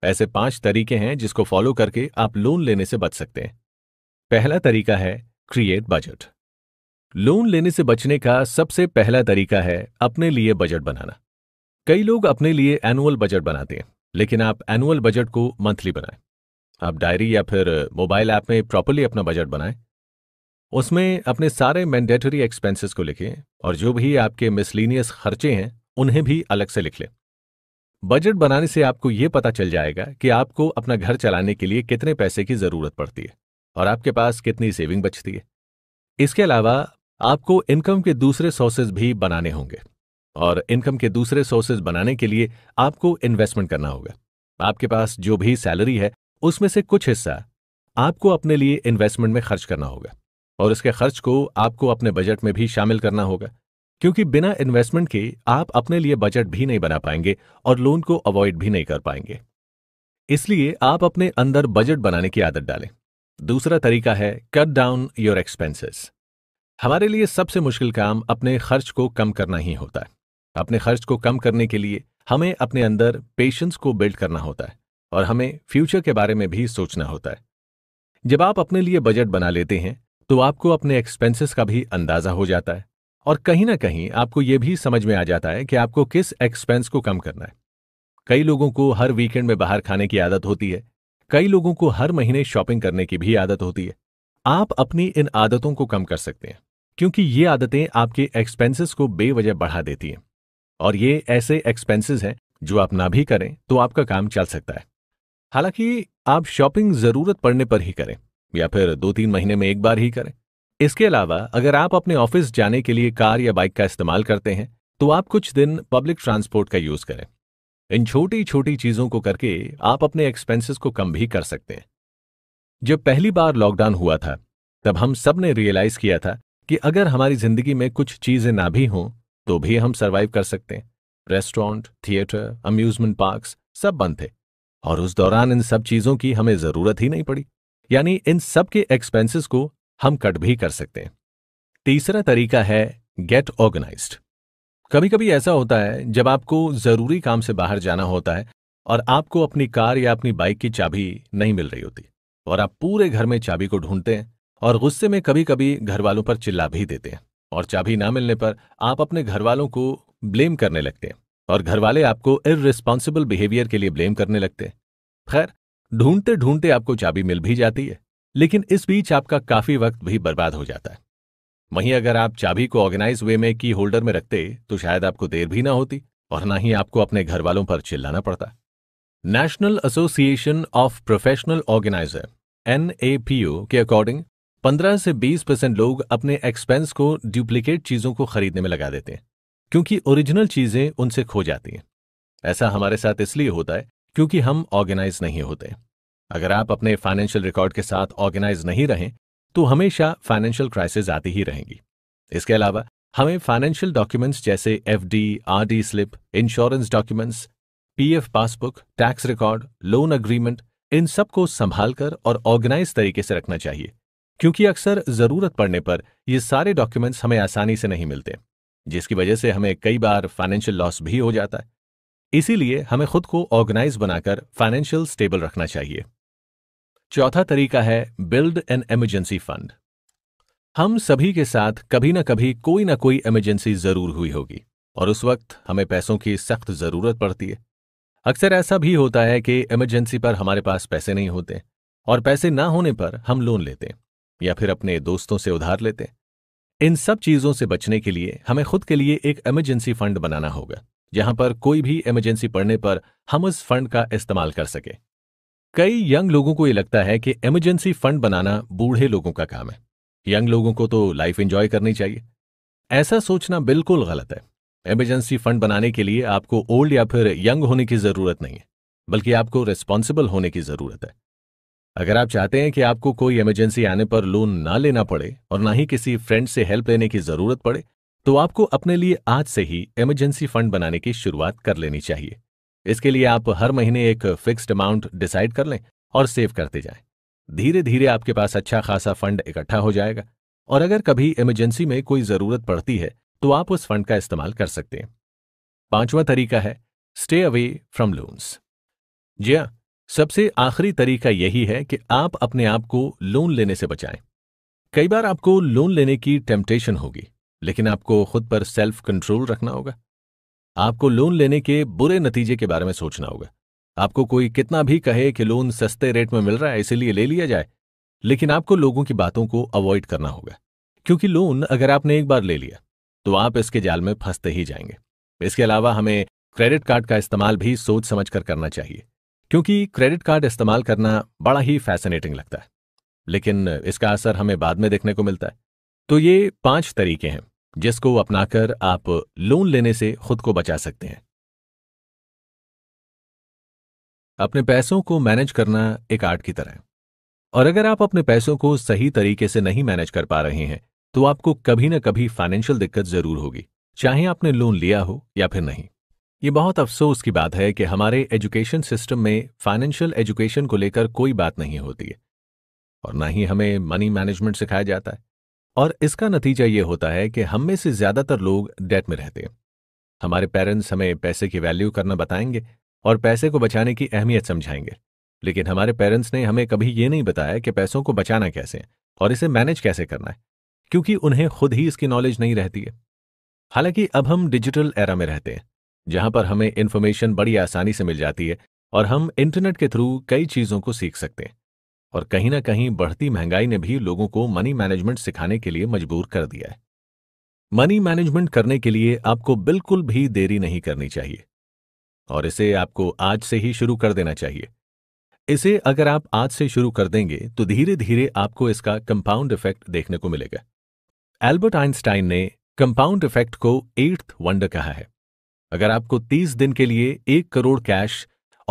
ऐसे पांच तरीके हैं जिसको फॉलो करके आप लोन लेने से बच सकते हैं पहला तरीका है क्रिएट बजट लोन लेने से बचने का सबसे पहला तरीका है अपने लिए बजट बनाना कई लोग अपने लिए एनुअल बजट बनाते हैं लेकिन आप एनुअल बजट को मंथली बनाएं आप डायरी या फिर मोबाइल ऐप में प्रॉपरली अपना बजट बनाएं उसमें अपने सारे मैंडेटरी एक्सपेंसेस को लिखें और जो भी आपके मिसलिनियस खर्चे हैं उन्हें भी अलग से लिख लें बजट बनाने से आपको ये पता चल जाएगा कि आपको अपना घर चलाने के लिए कितने पैसे की जरूरत पड़ती है और आपके पास कितनी सेविंग बचती है इसके अलावा आपको इनकम के दूसरे सोर्सेज भी बनाने होंगे और इनकम के दूसरे सोर्सेज बनाने के लिए आपको इन्वेस्टमेंट करना होगा आपके पास जो भी सैलरी है उसमें से कुछ हिस्सा आपको अपने लिए इन्वेस्टमेंट में खर्च करना होगा और इसके खर्च को आपको अपने बजट में भी शामिल करना होगा क्योंकि बिना इन्वेस्टमेंट के आप अपने लिए बजट भी नहीं बना पाएंगे और लोन को अवॉइड भी नहीं कर पाएंगे इसलिए आप अपने अंदर बजट बनाने की आदत डालें दूसरा तरीका है कट डाउन योर एक्सपेंसेस हमारे लिए सबसे मुश्किल काम अपने खर्च को कम करना ही होता है अपने खर्च को कम करने के लिए हमें अपने अंदर पेशेंस को बिल्ड करना होता है और हमें फ्यूचर के बारे में भी सोचना होता है जब आप अपने लिए बजट बना लेते हैं तो आपको अपने एक्सपेंसेस का भी अंदाजा हो जाता है और कहीं ना कहीं आपको यह भी समझ में आ जाता है कि आपको किस एक्सपेंस को कम करना है कई लोगों को हर वीकेंड में बाहर खाने की आदत होती है कई लोगों को हर महीने शॉपिंग करने की भी आदत होती है आप अपनी इन आदतों को कम कर सकते हैं क्योंकि ये आदतें आपके एक्सपेंसेस को बेवजह बढ़ा देती हैं और ये ऐसे एक्सपेंसेस हैं जो आप ना भी करें तो आपका काम चल सकता है हालांकि आप शॉपिंग जरूरत पड़ने पर ही करें या फिर दो तीन महीने में एक बार ही करें इसके अलावा अगर आप अपने ऑफिस जाने के लिए कार या बाइक का इस्तेमाल करते हैं तो आप कुछ दिन पब्लिक ट्रांसपोर्ट का यूज करें इन छोटी छोटी चीजों को करके आप अपने एक्सपेंसेस को कम भी कर सकते हैं जब पहली बार लॉकडाउन हुआ था तब हम सब ने रियलाइज किया था कि अगर हमारी जिंदगी में कुछ चीजें ना भी हों तो भी हम सर्वाइव कर सकते हैं रेस्टोरेंट थिएटर अम्यूजमेंट पार्क्स सब बंद थे और उस दौरान इन सब चीजों की हमें जरूरत ही नहीं पड़ी यानी इन सब के एक्सपेंसेस को हम कट भी कर सकते हैं तीसरा तरीका है गेट ऑर्गेनाइज कभी कभी ऐसा होता है जब आपको जरूरी काम से बाहर जाना होता है और आपको अपनी कार या अपनी बाइक की चाबी नहीं मिल रही होती और आप पूरे घर में चाबी को ढूंढते हैं और गुस्से में कभी कभी घर वालों पर चिल्ला भी देते हैं और चाबी ना मिलने पर आप अपने घर वालों को ब्लेम करने लगते हैं और घर वाले आपको इरेस्पॉन्सिबल बिहेवियर के लिए ब्लेम करने लगते हैं खैर ढूंढते ढूंढते आपको चाबी मिल भी जाती है लेकिन इस बीच आपका काफी वक्त भी बर्बाद हो जाता है वहीं अगर आप चाबी को ऑर्गेनाइज वे में की होल्डर में रखते तो शायद आपको देर भी ना होती और ना ही आपको अपने घर वालों पर चिल्लाना पड़ता national association of professional organiser एन के अकॉर्डिंग 15 से 20 परसेंट लोग अपने एक्सपेंस को डुप्लीकेट चीजों को खरीदने में लगा देते हैं क्योंकि ओरिजिनल चीजें उनसे खो जाती हैं ऐसा हमारे साथ इसलिए होता है क्योंकि हम ऑर्गेनाइज नहीं होते अगर आप अपने फाइनेंशियल रिकॉर्ड के साथ ऑर्गेनाइज नहीं रहें तो हमेशा फाइनेंशियल क्राइसिस आती ही रहेंगी इसके अलावा हमें फाइनेंशियल डॉक्यूमेंट्स जैसे F D R D slip insurance documents PF passbook tax record loan agreement इन सबको संभाल कर और ऑर्गेनाइज तरीके से रखना चाहिए क्योंकि अक्सर जरूरत पड़ने पर ये सारे डॉक्यूमेंट्स हमें आसानी से नहीं मिलते जिसकी वजह से हमें कई बार फाइनेंशियल लॉस भी हो जाता है इसीलिए हमें खुद को ऑर्गेनाइज बनाकर फाइनेंशियल स्टेबल रखना चाहिए चौथा तरीका है बिल्ड एन इमरजेंसी फंड हम सभी के साथ कभी ना कभी कोई ना कोई इमरजेंसी जरूर हुई होगी और उस वक्त हमें पैसों की सख्त जरूरत पड़ती है अक्सर ऐसा भी होता है कि इमरजेंसी पर हमारे पास पैसे नहीं होते और पैसे ना होने पर हम लोन लेते या फिर अपने दोस्तों से उधार लेते इन सब चीजों से बचने के लिए हमें खुद के लिए एक इमरजेंसी फंड बनाना होगा जहां पर कोई भी इमरजेंसी पड़ने पर हम उस फंड का इस्तेमाल कर सके कई यंग लोगों को यह लगता है कि इमरजेंसी फंड बनाना बूढ़े लोगों का काम है यंग लोगों को तो लाइफ एंजॉय करनी चाहिए ऐसा सोचना बिल्कुल गलत है इमरजेंसी फंड बनाने के लिए आपको ओल्ड या फिर यंग होने की जरूरत नहीं है बल्कि आपको रिस्पॉन्सिबल होने की जरूरत है अगर आप चाहते हैं कि आपको कोई इमरजेंसी आने पर लोन ना लेना पड़े और ना ही किसी फ्रेंड से हेल्प लेने की जरूरत पड़े तो आपको अपने लिए आज से ही इमरजेंसी फंड बनाने की शुरुआत कर लेनी चाहिए इसके लिए आप हर महीने एक फिक्स्ड अमाउंट डिसाइड कर लें और सेव करते जाएं। धीरे धीरे आपके पास अच्छा खासा फंड इकट्ठा हो जाएगा और अगर कभी इमरजेंसी में कोई जरूरत पड़ती है तो आप उस फंड का इस्तेमाल कर सकते हैं पांचवा तरीका है स्टे अवे फ्रॉम लोन्स जी हाँ सबसे आखिरी तरीका यही है कि आप अपने आप को लोन लेने से बचाएं कई बार आपको लोन लेने की टेम्पटेशन होगी लेकिन आपको खुद पर सेल्फ कंट्रोल रखना होगा आपको लोन लेने के बुरे नतीजे के बारे में सोचना होगा आपको कोई कितना भी कहे कि लोन सस्ते रेट में मिल रहा है इसीलिए ले लिया जाए लेकिन आपको लोगों की बातों को अवॉइड करना होगा क्योंकि लोन अगर आपने एक बार ले लिया तो आप इसके जाल में फंसते ही जाएंगे इसके अलावा हमें क्रेडिट कार्ड का इस्तेमाल भी सोच समझ कर करना चाहिए क्योंकि क्रेडिट कार्ड इस्तेमाल करना बड़ा ही फैसिनेटिंग लगता है लेकिन इसका असर हमें बाद में देखने को मिलता है तो ये पांच तरीके हैं जिसको अपनाकर आप लोन लेने से खुद को बचा सकते हैं अपने पैसों को मैनेज करना एक आर्ट की तरह है और अगर आप अपने पैसों को सही तरीके से नहीं मैनेज कर पा रहे हैं तो आपको कभी ना कभी फाइनेंशियल दिक्कत जरूर होगी चाहे आपने लोन लिया हो या फिर नहीं ये बहुत अफसोस की बात है कि हमारे एजुकेशन सिस्टम में फाइनेंशियल एजुकेशन को लेकर कोई बात नहीं होती है और ना ही हमें मनी मैनेजमेंट सिखाया जाता है और इसका नतीजा ये होता है कि हम में से ज़्यादातर लोग डेट में रहते हैं हमारे पेरेंट्स हमें पैसे की वैल्यू करना बताएंगे और पैसे को बचाने की अहमियत समझाएंगे लेकिन हमारे पेरेंट्स ने हमें कभी ये नहीं बताया कि पैसों को बचाना कैसे है और इसे मैनेज कैसे करना है क्योंकि उन्हें खुद ही इसकी नॉलेज नहीं रहती है हालांकि अब हम डिजिटल एरा में रहते हैं जहां पर हमें इन्फॉर्मेशन बड़ी आसानी से मिल जाती है और हम इंटरनेट के थ्रू कई चीज़ों को सीख सकते हैं और कहीं ना कहीं बढ़ती महंगाई ने भी लोगों को मनी मैनेजमेंट सिखाने के लिए मजबूर कर दिया है मनी मैनेजमेंट करने के लिए आपको बिल्कुल भी देरी नहीं करनी चाहिए और इसे आपको आज से ही शुरू कर देना चाहिए इसे अगर आप आज से शुरू कर देंगे तो धीरे धीरे आपको इसका कंपाउंड इफेक्ट देखने को मिलेगा एल्बर्ट आइंस्टाइन ने कंपाउंड इफेक्ट को एट्थ वंडर कहा है अगर आपको 30 दिन के लिए एक करोड़ कैश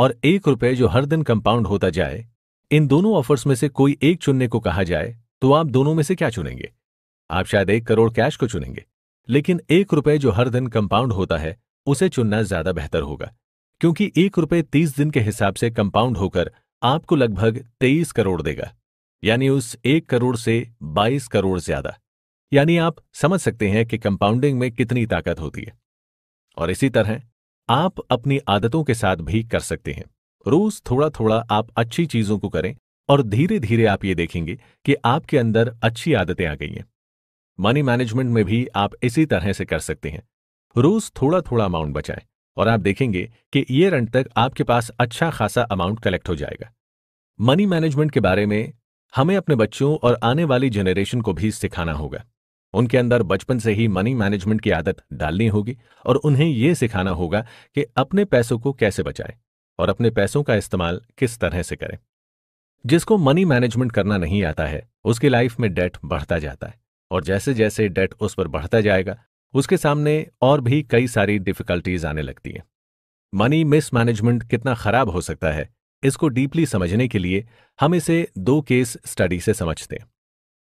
और एक रुपए जो हर दिन कंपाउंड होता जाए इन दोनों ऑफर्स में से कोई एक चुनने को कहा जाए तो आप दोनों में से क्या चुनेंगे आप शायद एक करोड़ कैश को चुनेंगे लेकिन एक रुपये जो हर दिन कंपाउंड होता है उसे चुनना ज्यादा बेहतर होगा क्योंकि एक रुपये तीस दिन के हिसाब से कंपाउंड होकर आपको लगभग तेईस करोड़ देगा यानी उस एक करोड़ से बाईस करोड़ ज्यादा यानी आप समझ सकते हैं कि कंपाउंडिंग में कितनी ताकत होती है और इसी तरह आप अपनी आदतों के साथ भी कर सकते हैं रोज थोड़ा थोड़ा आप अच्छी चीजों को करें और धीरे धीरे आप ये देखेंगे कि आपके अंदर अच्छी आदतें आ गई हैं मनी मैनेजमेंट में भी आप इसी तरह से कर सकते हैं रोज थोड़ा थोड़ा अमाउंट बचाएं और आप देखेंगे कि ईयर एंड तक आपके पास अच्छा खासा अमाउंट कलेक्ट हो जाएगा मनी मैनेजमेंट के बारे में हमें अपने बच्चों और आने वाली जनरेशन को भी सिखाना होगा उनके अंदर बचपन से ही मनी मैनेजमेंट की आदत डालनी होगी और उन्हें यह सिखाना होगा कि अपने पैसों को कैसे बचाएं और अपने पैसों का इस्तेमाल किस तरह से करें जिसको मनी मैनेजमेंट करना नहीं आता है उसकी लाइफ में डेट बढ़ता जाता है और जैसे जैसे डेट उस पर बढ़ता जाएगा उसके सामने और भी कई सारी डिफिकल्टीज आने लगती हैं मनी मिसमैनेजमेंट कितना खराब हो सकता है इसको डीपली समझने के लिए हम इसे दो केस स्टडी से समझते हैं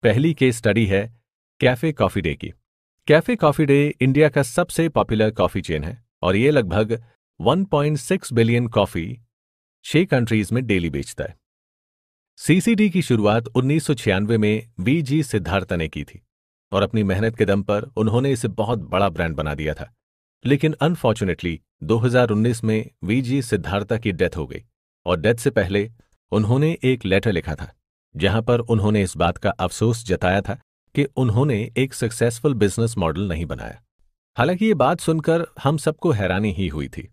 पहली केस स्टडी है कैफे कॉफी डे की कैफे कॉफी डे इंडिया का सबसे पॉपुलर कॉफी चेन है और ये लगभग 1.6 बिलियन कॉफी छह कंट्रीज में डेली बेचता है सीसीडी की शुरुआत उन्नीस में जी सिद्धार्था ने की थी और अपनी मेहनत के दम पर उन्होंने इसे बहुत बड़ा ब्रांड बना दिया था लेकिन अनफॉर्चुनेटली 2019 में वीजी सिद्धार्था की डेथ हो गई और डेथ से पहले उन्होंने एक लेटर लिखा था जहां पर उन्होंने इस बात का अफसोस जताया था कि उन्होंने एक सक्सेसफुल बिजनेस मॉडल नहीं बनाया हालांकि ये बात सुनकर हम सबको हैरानी ही हुई थी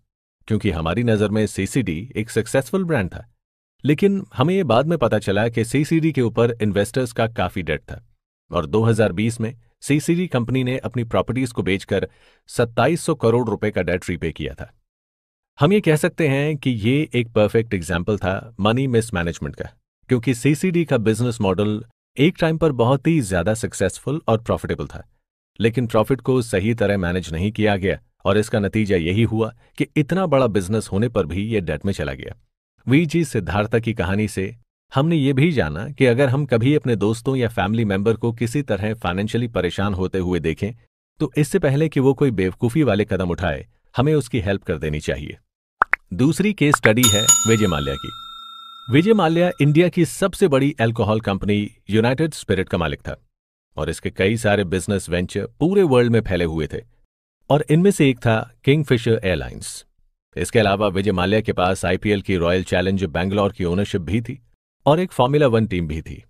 क्योंकि हमारी नज़र में सीसीडी एक सक्सेसफुल ब्रांड था लेकिन हमें यह बाद में पता चला कि सीसीडी के ऊपर इन्वेस्टर्स का काफ़ी डेट था और 2020 में सीसीडी कंपनी ने अपनी प्रॉपर्टीज को बेचकर 2700 करोड़ रुपए का डेट रीपे किया था हम ये कह सकते हैं कि ये एक परफेक्ट एग्जाम्पल था मनी मिसमैनेजमेंट का क्योंकि सीसीडी का बिजनेस मॉडल एक टाइम पर बहुत ही ज्यादा सक्सेसफुल और प्रॉफिटेबल था लेकिन प्रॉफिट को सही तरह मैनेज नहीं किया गया और इसका नतीजा यही हुआ कि इतना बड़ा बिजनेस होने पर भी ये डेट में चला गया वीजी सिद्धार्था की कहानी से हमने ये भी जाना कि अगर हम कभी अपने दोस्तों या फैमिली मेंबर को किसी तरह फाइनेंशियली परेशान होते हुए देखें तो इससे पहले कि वो कोई बेवकूफ़ी वाले कदम उठाए हमें उसकी हेल्प कर देनी चाहिए दूसरी केस स्टडी है विजय माल्या की विजय माल्या इंडिया की सबसे बड़ी एल्कोहल कंपनी यूनाइटेड स्पिरिट का मालिक था और इसके कई सारे बिजनेस वेंचर पूरे वर्ल्ड में फैले हुए थे और इनमें से एक था किंगफिशर एयरलाइंस इसके अलावा विजय माल्या के पास आईपीएल की रॉयल चैलेंज बैंगलोर की ओनरशिप भी थी और एक फॉर्मूला वन टीम भी थी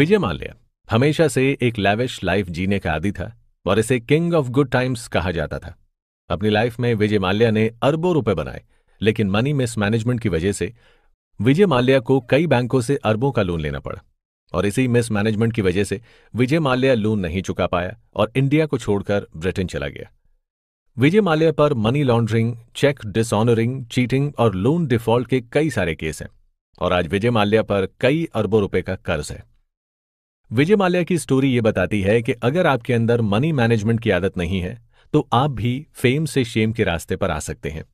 विजय माल्या हमेशा से एक लैविश लाइफ जीने का आदि था और इसे किंग ऑफ गुड टाइम्स कहा जाता था अपनी लाइफ में विजय माल्या ने अरबों रुपए बनाए लेकिन मनी मिसमैनेजमेंट की वजह से विजय माल्या को कई बैंकों से अरबों का लोन लेना पड़ा और इसी मिसमैनेजमेंट की वजह से विजय माल्या लोन नहीं चुका पाया और इंडिया को छोड़कर ब्रिटेन चला गया विजय माल्या पर money laundering cheque dishonouring cheating और लोन डिफॉल्ट के कई सारे केस हैं और आज विजय माल्या पर कई अरबों रुपए का कर्ज है विजय माल्या की स्टोरी ये बताती है कि अगर आपके अंदर मनी मैनेजमेंट की आदत नहीं है तो आप भी फेम से शेम के रास्ते पर आ सकते हैं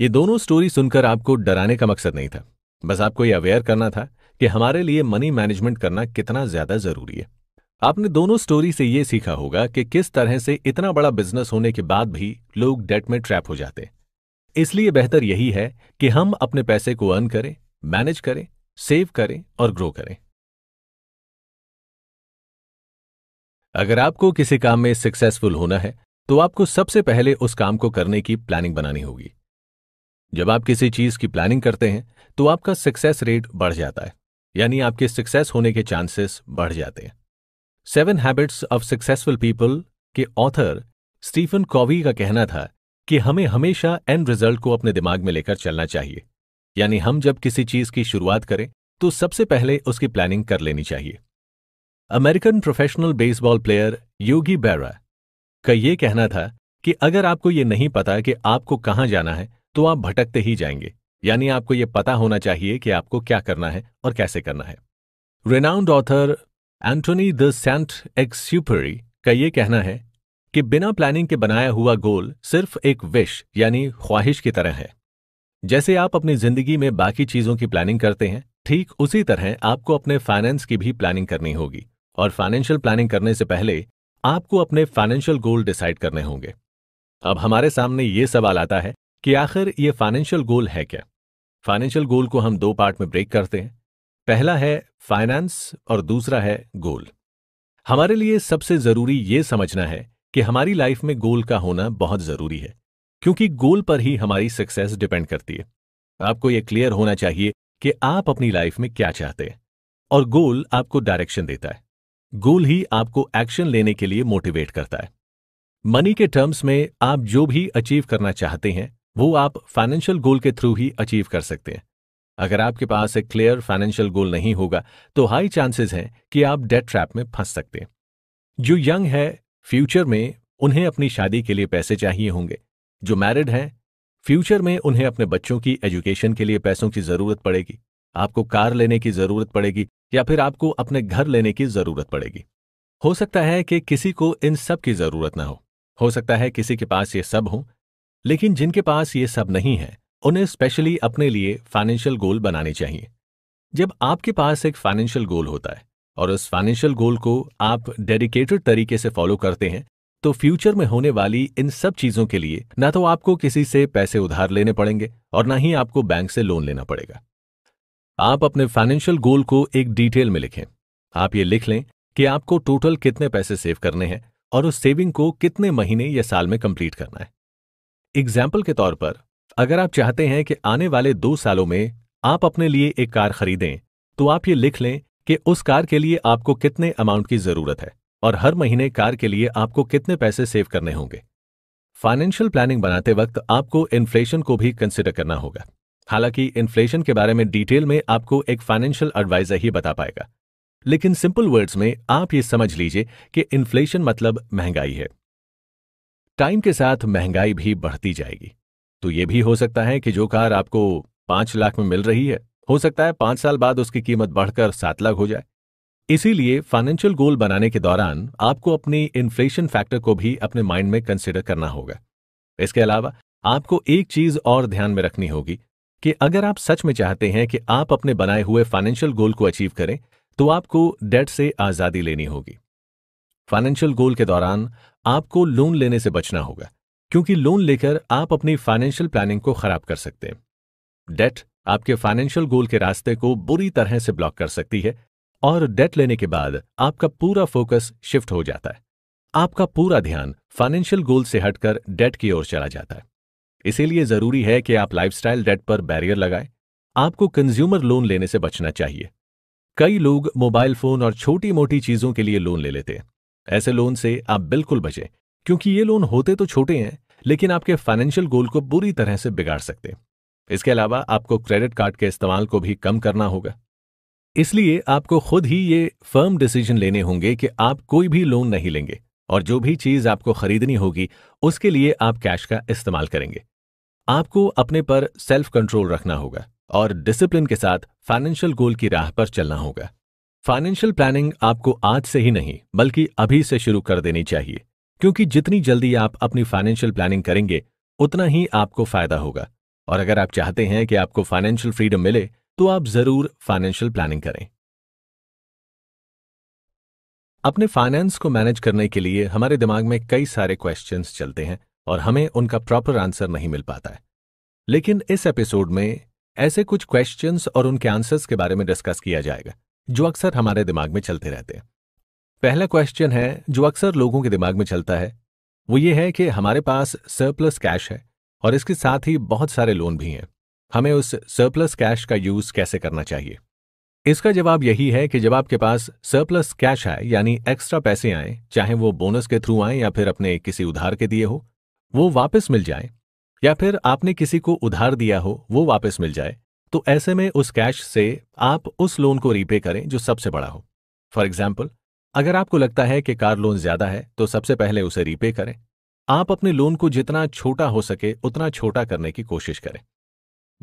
ये दोनों स्टोरी सुनकर आपको डराने का मकसद नहीं था बस आपको ये अवेयर करना था कि हमारे लिए मनी मैनेजमेंट करना कितना ज्यादा जरूरी है आपने दोनों स्टोरी से ये सीखा होगा कि किस तरह से इतना बड़ा बिजनेस होने के बाद भी लोग डेट में ट्रैप हो जाते इसलिए बेहतर यही है कि हम अपने पैसे को अर्न करें मैनेज करें सेव करें और ग्रो करें अगर आपको किसी काम में सक्सेसफुल होना है तो आपको सबसे पहले उस काम को करने की प्लानिंग बनानी होगी जब आप किसी चीज की प्लानिंग करते हैं तो आपका सक्सेस रेट बढ़ जाता है यानी आपके सक्सेस होने के चांसेस बढ़ जाते हैं seven habits of successful people के ऑथर स्टीफन कॉवी का कहना था कि हमें हमेशा एंड रिजल्ट को अपने दिमाग में लेकर चलना चाहिए यानी हम जब किसी चीज की शुरुआत करें तो सबसे पहले उसकी प्लानिंग कर लेनी चाहिए American professional baseball player Yogi Berra का ये कहना था कि अगर आपको ये नहीं पता कि आपको कहां जाना है तो आप भटकते ही जाएंगे यानी आपको यह पता होना चाहिए कि आपको क्या करना है और कैसे करना है renowned author Antoine de Saint Exupery का ये कहना है कि बिना प्लानिंग के बनाया हुआ गोल सिर्फ एक विश यानी ख्वाहिश की तरह है जैसे आप अपनी जिंदगी में बाकी चीजों की प्लानिंग करते हैं ठीक उसी तरह आपको अपने फाइनेंस की भी प्लानिंग करनी होगी और फाइनेंशियल प्लानिंग करने से पहले आपको अपने फाइनेंशियल गोल डिसाइड करने होंगे अब हमारे सामने ये सवाल आता है कि आखिर ये फाइनेंशियल गोल है क्या फाइनेंशियल गोल को हम दो पार्ट में ब्रेक करते हैं पहला है फाइनेंस और दूसरा है गोल हमारे लिए सबसे जरूरी ये समझना है कि हमारी लाइफ में गोल का होना बहुत जरूरी है क्योंकि गोल पर ही हमारी सक्सेस डिपेंड करती है आपको यह क्लियर होना चाहिए कि आप अपनी लाइफ में क्या चाहते हैं और गोल आपको डायरेक्शन देता है गोल ही आपको एक्शन लेने के लिए मोटिवेट करता है मनी के टर्म्स में आप जो भी अचीव करना चाहते हैं वो आप फाइनेंशियल गोल के थ्रू ही अचीव कर सकते हैं अगर आपके पास एक क्लियर फाइनेंशियल गोल नहीं होगा तो हाई चांसेस हैं कि आप डेट ट्रैप में फंस सकते हैं जो यंग है फ्यूचर में उन्हें अपनी शादी के लिए पैसे चाहिए होंगे जो मैरिड हैं फ्यूचर में उन्हें अपने बच्चों की एजुकेशन के लिए पैसों की जरूरत पड़ेगी आपको कार लेने की जरूरत पड़ेगी या फिर आपको अपने घर लेने की जरूरत पड़ेगी हो सकता है कि किसी को इन सब की जरूरत ना हो हो सकता है किसी के पास ये सब हो लेकिन जिनके पास ये सब नहीं है उन्हें स्पेशली अपने लिए फाइनेंशियल गोल बनाने चाहिए जब आपके पास एक फाइनेंशियल गोल होता है और उस फाइनेंशियल गोल को आप डेडिकेटेड तरीके से फॉलो करते हैं तो फ्यूचर में होने वाली इन सब चीजों के लिए ना तो आपको किसी से पैसे उधार लेने पड़ेंगे और ना ही आपको बैंक से लोन लेना पड़ेगा आप अपने फाइनेंशियल गोल को एक डिटेल में लिखें आप ये लिख लें कि आपको टोटल कितने पैसे सेव करने हैं और उस सेविंग को कितने महीने या साल में कंप्लीट करना है एग्जाम्पल के तौर पर अगर आप चाहते हैं कि आने वाले दो सालों में आप अपने लिए एक कार खरीदें तो आप ये लिख लें कि उस कार के लिए आपको कितने अमाउंट की जरूरत है और हर महीने कार के लिए आपको कितने पैसे सेव करने होंगे फाइनेंशियल प्लानिंग बनाते वक्त आपको इन्फ्लेशन को भी कंसिडर करना होगा हालांकि इन्फ्लेशन के बारे में डिटेल में आपको एक फाइनेंशियल एडवाइजर ही बता पाएगा लेकिन सिंपल वर्ड्स में आप ये समझ लीजिए कि इन्फ्लेशन मतलब महंगाई है टाइम के साथ महंगाई भी बढ़ती जाएगी तो ये भी हो सकता है कि जो कार आपको पांच लाख में मिल रही है हो सकता है पांच साल बाद उसकी कीमत बढ़कर सात लाख हो जाए इसीलिए फाइनेंशियल गोल बनाने के दौरान आपको अपनी इन्फ्लेशन फैक्टर को भी अपने माइंड में कंसिडर करना होगा इसके अलावा आपको एक चीज और ध्यान में रखनी होगी कि अगर आप सच में चाहते हैं कि आप अपने बनाए हुए फाइनेंशियल गोल को अचीव करें तो आपको डेट से आजादी लेनी होगी फाइनेंशियल गोल के दौरान आपको लोन लेने से बचना होगा क्योंकि लोन लेकर आप अपनी फाइनेंशियल प्लानिंग को खराब कर सकते हैं डेट आपके फाइनेंशियल गोल के रास्ते को बुरी तरह से ब्लॉक कर सकती है और डेट लेने के बाद आपका पूरा फोकस शिफ्ट हो जाता है आपका पूरा ध्यान फाइनेंशियल गोल से हटकर डेट की ओर चला जाता है इसीलिए जरूरी है कि आप लाइफस्टाइल डेट पर बैरियर लगाएं आपको कंज्यूमर लोन लेने से बचना चाहिए कई लोग मोबाइल फोन और छोटी मोटी चीजों के लिए लोन ले लेते हैं ऐसे लोन से आप बिल्कुल बचें क्योंकि ये लोन होते तो छोटे हैं लेकिन आपके फाइनेंशियल गोल को बुरी तरह से बिगाड़ सकते इसके अलावा आपको क्रेडिट कार्ड के इस्तेमाल को भी कम करना होगा इसलिए आपको खुद ही ये फर्म डिसीजन लेने होंगे कि आप कोई भी लोन नहीं लेंगे और जो भी चीज आपको खरीदनी होगी उसके लिए आप कैश का इस्तेमाल करेंगे आपको अपने पर सेल्फ कंट्रोल रखना होगा और डिसिप्लिन के साथ फाइनेंशियल गोल की राह पर चलना होगा फाइनेंशियल प्लानिंग आपको आज से ही नहीं बल्कि अभी से शुरू कर देनी चाहिए क्योंकि जितनी जल्दी आप अपनी फाइनेंशियल प्लानिंग करेंगे उतना ही आपको फायदा होगा और अगर आप चाहते हैं कि आपको फाइनेंशियल फ्रीडम मिले तो आप जरूर फाइनेंशियल प्लानिंग करें अपने फाइनेंस को मैनेज करने के लिए हमारे दिमाग में कई सारे क्वेश्चंस चलते हैं और हमें उनका प्रॉपर आंसर नहीं मिल पाता है लेकिन इस एपिसोड में ऐसे कुछ क्वेश्चंस और उनके आंसर्स के बारे में डिस्कस किया जाएगा जो अक्सर हमारे दिमाग में चलते रहते हैं पहला क्वेश्चन है जो अक्सर लोगों के दिमाग में चलता है वो ये है कि हमारे पास सरप्लस कैश है और इसके साथ ही बहुत सारे लोन भी हैं हमें उस सरप्लस कैश का यूज कैसे करना चाहिए इसका जवाब यही है कि जब आपके पास सरप्लस कैश आए यानी एक्स्ट्रा पैसे आए चाहे वो बोनस के थ्रू आए या फिर अपने किसी उधार के दिए हो वो वापस मिल जाए या फिर आपने किसी को उधार दिया हो वो वापस मिल जाए तो ऐसे में उस कैश से आप उस लोन को रीपे करें जो सबसे बड़ा हो फॉर एग्जाम्पल अगर आपको लगता है कि कार लोन ज्यादा है तो सबसे पहले उसे रीपे करें आप अपने लोन को जितना छोटा हो सके उतना छोटा करने की कोशिश करें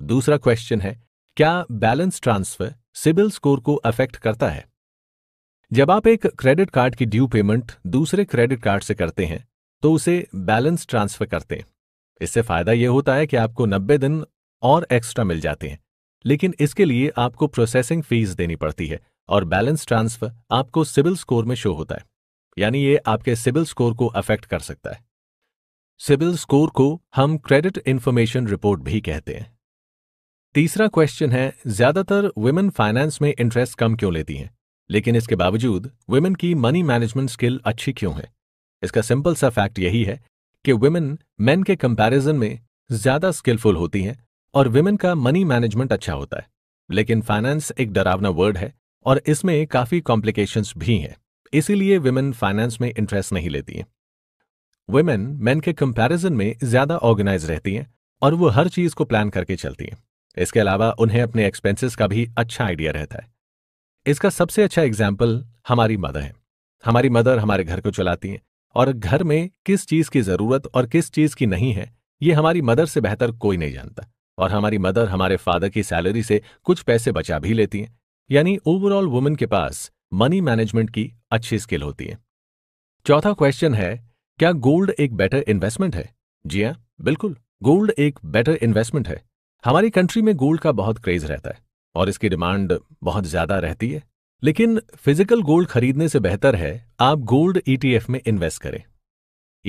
दूसरा क्वेश्चन है क्या बैलेंस ट्रांसफर सिबिल स्कोर को अफेक्ट करता है जब आप एक क्रेडिट कार्ड की ड्यू पेमेंट दूसरे क्रेडिट कार्ड से करते हैं तो उसे बैलेंस ट्रांसफर करते हैं इससे फायदा यह होता है कि आपको 90 दिन और एक्स्ट्रा मिल जाते हैं लेकिन इसके लिए आपको प्रोसेसिंग फीस देनी पड़ती है और बैलेंस ट्रांसफर आपको सिबिल स्कोर में शो होता है यानी ये आपके सिबिल स्कोर को अफेक्ट कर सकता है सिबिल स्कोर को हम क्रेडिट इंफॉर्मेशन रिपोर्ट भी कहते हैं तीसरा क्वेश्चन है ज्यादातर वुमेन फाइनेंस में इंटरेस्ट कम क्यों लेती हैं लेकिन इसके बावजूद वुमेन की मनी मैनेजमेंट स्किल अच्छी क्यों है इसका सिंपल सा फैक्ट यही है कि वुमेन मेन के कंपैरिजन में ज्यादा स्किलफुल होती हैं और वुमेन का मनी मैनेजमेंट अच्छा होता है लेकिन फाइनेंस एक डरावना वर्ड है और इसमें काफ़ी कॉम्प्लिकेशन भी हैं इसीलिए विमेन फाइनेंस में इंटरेस्ट नहीं लेती हैं वुमेन मेन के कंपैरिजन में ज़्यादा ऑर्गेनाइज रहती हैं और वो हर चीज़ को प्लान करके चलती हैं इसके अलावा उन्हें अपने एक्सपेंसेस का भी अच्छा आइडिया रहता है इसका सबसे अच्छा एग्जाम्पल हमारी मदर है हमारी मदर हमारे घर को चलाती हैं और घर में किस चीज़ की ज़रूरत और किस चीज़ की नहीं है ये हमारी मदर से बेहतर कोई नहीं जानता और हमारी मदर हमारे फादर की सैलरी से कुछ पैसे बचा भी लेती हैं यानी ओवरऑल वुमेन के पास मनी मैनेजमेंट की अच्छी स्किल होती है चौथा क्वेश्चन है क्या गोल्ड एक बेटर इन्वेस्टमेंट है जी हाँ बिल्कुल गोल्ड एक बेटर इन्वेस्टमेंट है हमारी कंट्री में गोल्ड का बहुत क्रेज रहता है और इसकी डिमांड बहुत ज्यादा रहती है लेकिन फिजिकल गोल्ड खरीदने से बेहतर है आप गोल्ड ईटीएफ e में इन्वेस्ट करें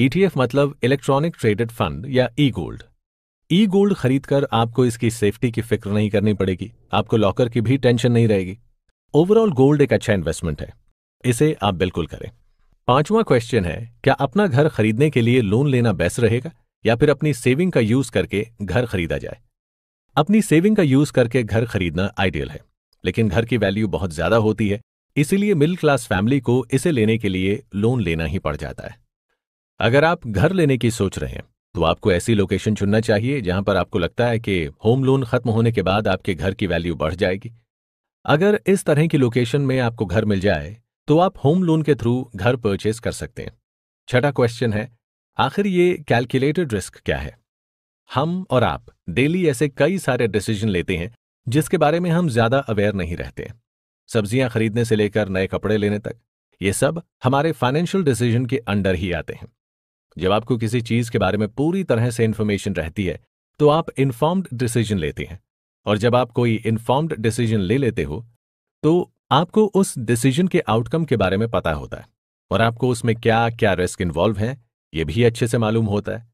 ईटीएफ e मतलब इलेक्ट्रॉनिक ट्रेडेड फंड या ई गोल्ड ई गोल्ड खरीदकर आपको इसकी सेफ्टी की फिक्र नहीं करनी पड़ेगी आपको लॉकर की भी टेंशन नहीं रहेगी ओवरऑल गोल्ड एक अच्छा इन्वेस्टमेंट है इसे आप बिल्कुल करें पांचवा क्वेश्चन है क्या अपना घर खरीदने के लिए लोन लेना बेस्ट रहेगा या फिर अपनी सेविंग का यूज करके घर खरीदा जाए अपनी सेविंग का यूज करके घर खरीदना आइडियल है लेकिन घर की वैल्यू बहुत ज्यादा होती है इसीलिए मिडिल क्लास फैमिली को इसे लेने के लिए लोन लेना ही पड़ जाता है अगर आप घर लेने की सोच रहे हैं तो आपको ऐसी लोकेशन चुनना चाहिए जहां पर आपको लगता है कि होम लोन खत्म होने के बाद आपके घर की वैल्यू बढ़ जाएगी अगर इस तरह की लोकेशन में आपको घर मिल जाए तो आप होम लोन के थ्रू घर परचेज कर सकते हैं छठा क्वेश्चन है आखिर ये कैलकुलेटेड रिस्क क्या है हम और आप डेली ऐसे कई सारे डिसीजन लेते हैं जिसके बारे में हम ज्यादा अवेयर नहीं रहते सब्जियां खरीदने से लेकर नए कपड़े लेने तक ये सब हमारे फाइनेंशियल डिसीजन के अंडर ही आते हैं जब आपको किसी चीज के बारे में पूरी तरह से इन्फॉर्मेशन रहती है तो आप इन्फॉर्म्ड डिसीजन लेते हैं और जब आप कोई इन्फॉर्म्ड डिसीजन ले लेते हो तो आपको उस डिसीजन के आउटकम के बारे में पता होता है और आपको उसमें क्या क्या रिस्क इन्वॉल्व है ये भी अच्छे से मालूम होता है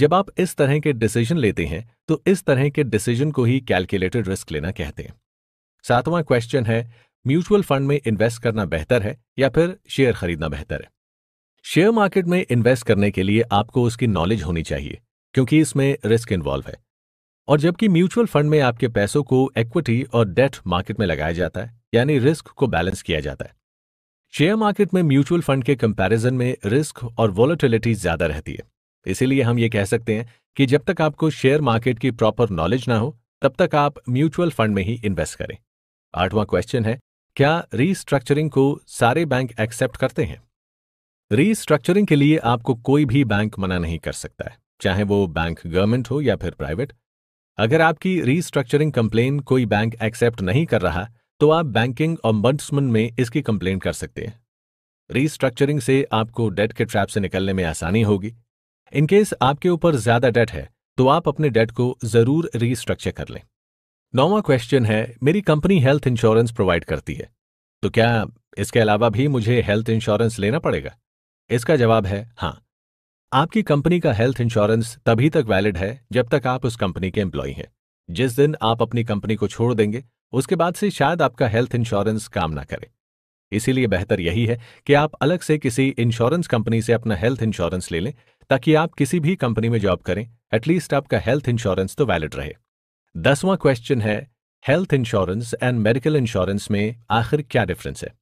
जब आप इस तरह के डिसीजन लेते हैं तो इस तरह के डिसीजन को ही कैलकुलेटेड रिस्क लेना कहते हैं सातवां क्वेश्चन है म्यूचुअल फंड में इन्वेस्ट करना बेहतर है या फिर शेयर खरीदना बेहतर है शेयर मार्केट में इन्वेस्ट करने के लिए आपको उसकी नॉलेज होनी चाहिए क्योंकि इसमें रिस्क इन्वॉल्व है और जबकि म्यूचुअल फंड में आपके पैसों को इक्विटी और डेट मार्केट में लगाया जाता है यानी रिस्क को बैलेंस किया जाता है शेयर मार्केट में म्यूचुअल फंड के कंपैरिजन में रिस्क और वॉलिटिलिटी ज्यादा रहती है इसीलिए हम ये कह सकते हैं कि जब तक आपको शेयर मार्केट की प्रॉपर नॉलेज ना हो तब तक आप म्यूचुअल फंड में ही इन्वेस्ट करें आठवां क्वेश्चन है क्या रीस्ट्रक्चरिंग को सारे बैंक एक्सेप्ट करते हैं रीस्ट्रक्चरिंग के लिए आपको कोई भी बैंक मना नहीं कर सकता है चाहे वो बैंक गवर्नमेंट हो या फिर प्राइवेट अगर आपकी रीस्ट्रक्चरिंग कंप्लेन कोई बैंक एक्सेप्ट नहीं कर रहा तो आप बैंकिंग ऑम्बड्समन में इसकी कंप्लेन कर सकते हैं रीस्ट्रक्चरिंग से आपको डेट के ट्रैप से निकलने में आसानी होगी इनकेस आपके ऊपर ज्यादा डेट है तो आप अपने डेट को जरूर रीस्ट्रक्चर कर लें नौवा क्वेश्चन है मेरी कंपनी हेल्थ इंश्योरेंस प्रोवाइड करती है तो क्या इसके अलावा भी मुझे हेल्थ इंश्योरेंस लेना पड़ेगा इसका जवाब है हाँ आपकी कंपनी का हेल्थ इंश्योरेंस तभी तक वैलिड है जब तक आप उस कंपनी के एम्प्लॉय हैं जिस दिन आप अपनी कंपनी को छोड़ देंगे उसके बाद से शायद आपका हेल्थ इंश्योरेंस काम ना करे इसीलिए बेहतर यही है कि आप अलग से किसी इंश्योरेंस कंपनी से अपना हेल्थ इंश्योरेंस ले लें ताकि आप किसी भी कंपनी में जॉब करें एटलीस्ट आपका हेल्थ इंश्योरेंस तो वैलिड रहे दसवां क्वेश्चन है health insurance and medical insurance में आखिर क्या डिफरेंस है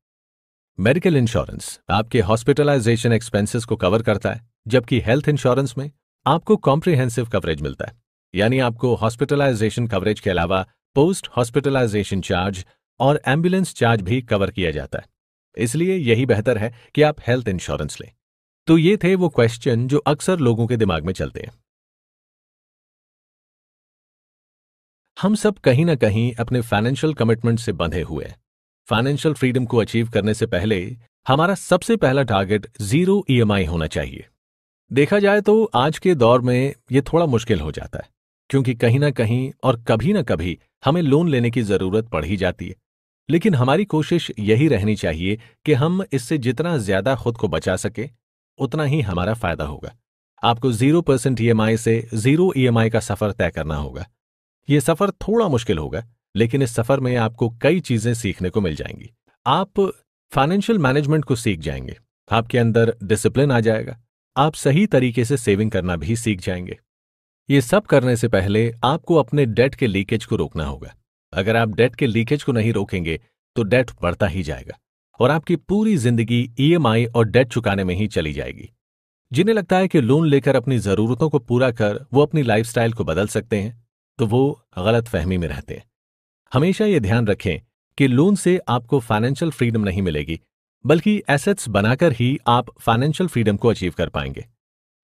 मेडिकल इंश्योरेंस आपके हॉस्पिटलाइजेशन एक्सपेंसेस को कवर करता है जबकि हेल्थ इंश्योरेंस में आपको कॉम्प्रिहेंसिव कवरेज मिलता है यानी आपको हॉस्पिटलाइजेशन कवरेज के अलावा पोस्ट हॉस्पिटलाइजेशन चार्ज और एम्बुलेंस चार्ज भी कवर किया जाता है इसलिए यही बेहतर है कि आप हेल्थ इंश्योरेंस लें तो ये थे वो क्वेश्चन जो अक्सर लोगों के दिमाग में चलते हैं हम सब कहीं ना कहीं अपने फाइनेंशियल कमिटमेंट से बंधे हुए हैं फाइनेंशियल फ्रीडम को अचीव करने से पहले हमारा सबसे पहला टारगेट जीरो ईएमआई होना चाहिए देखा जाए तो आज के दौर में ये थोड़ा मुश्किल हो जाता है क्योंकि कहीं ना कहीं और कभी ना कभी हमें लोन लेने की जरूरत पड़ ही जाती है लेकिन हमारी कोशिश यही रहनी चाहिए कि हम इससे जितना ज्यादा खुद को बचा सके उतना ही हमारा फायदा होगा आपको जीरो परसेंट ई से जीरो ई e का सफर तय करना होगा ये सफर थोड़ा मुश्किल होगा लेकिन इस सफर में आपको कई चीजें सीखने को मिल जाएंगी आप फाइनेंशियल मैनेजमेंट को सीख जाएंगे आपके अंदर डिसिप्लिन आ जाएगा आप सही तरीके से सेविंग करना भी सीख जाएंगे ये सब करने से पहले आपको अपने डेट के लीकेज को रोकना होगा अगर आप डेट के लीकेज को नहीं रोकेंगे तो डेट बढ़ता ही जाएगा और आपकी पूरी जिंदगी ईएमआई e और डेट चुकाने में ही चली जाएगी जिन्हें लगता है कि लोन लेकर अपनी जरूरतों को पूरा कर वो अपनी लाइफस्टाइल को बदल सकते हैं तो वो गलत फहमी में रहते हैं हमेशा ये ध्यान रखें कि लोन से आपको फाइनेंशियल फ्रीडम नहीं मिलेगी बल्कि एसेट्स बनाकर ही आप फाइनेंशियल फ्रीडम को अचीव कर पाएंगे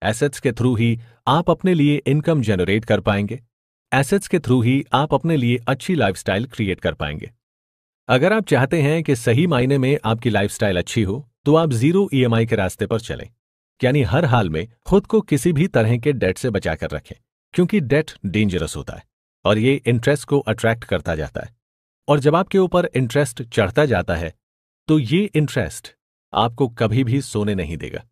एसेट्स के थ्रू ही आप अपने लिए इनकम जनरेट कर पाएंगे एसेट्स के थ्रू ही आप अपने लिए अच्छी लाइफस्टाइल क्रिएट कर पाएंगे अगर आप चाहते हैं कि सही मायने में आपकी लाइफस्टाइल अच्छी हो तो आप जीरो ईएमआई e के रास्ते पर चलें यानी हर हाल में खुद को किसी भी तरह के डेट से बचाकर रखें क्योंकि डेट डेंजरस होता है और ये इंटरेस्ट को अट्रैक्ट करता जाता है और जब आपके ऊपर इंटरेस्ट चढ़ता जाता है तो ये इंटरेस्ट आपको कभी भी सोने नहीं देगा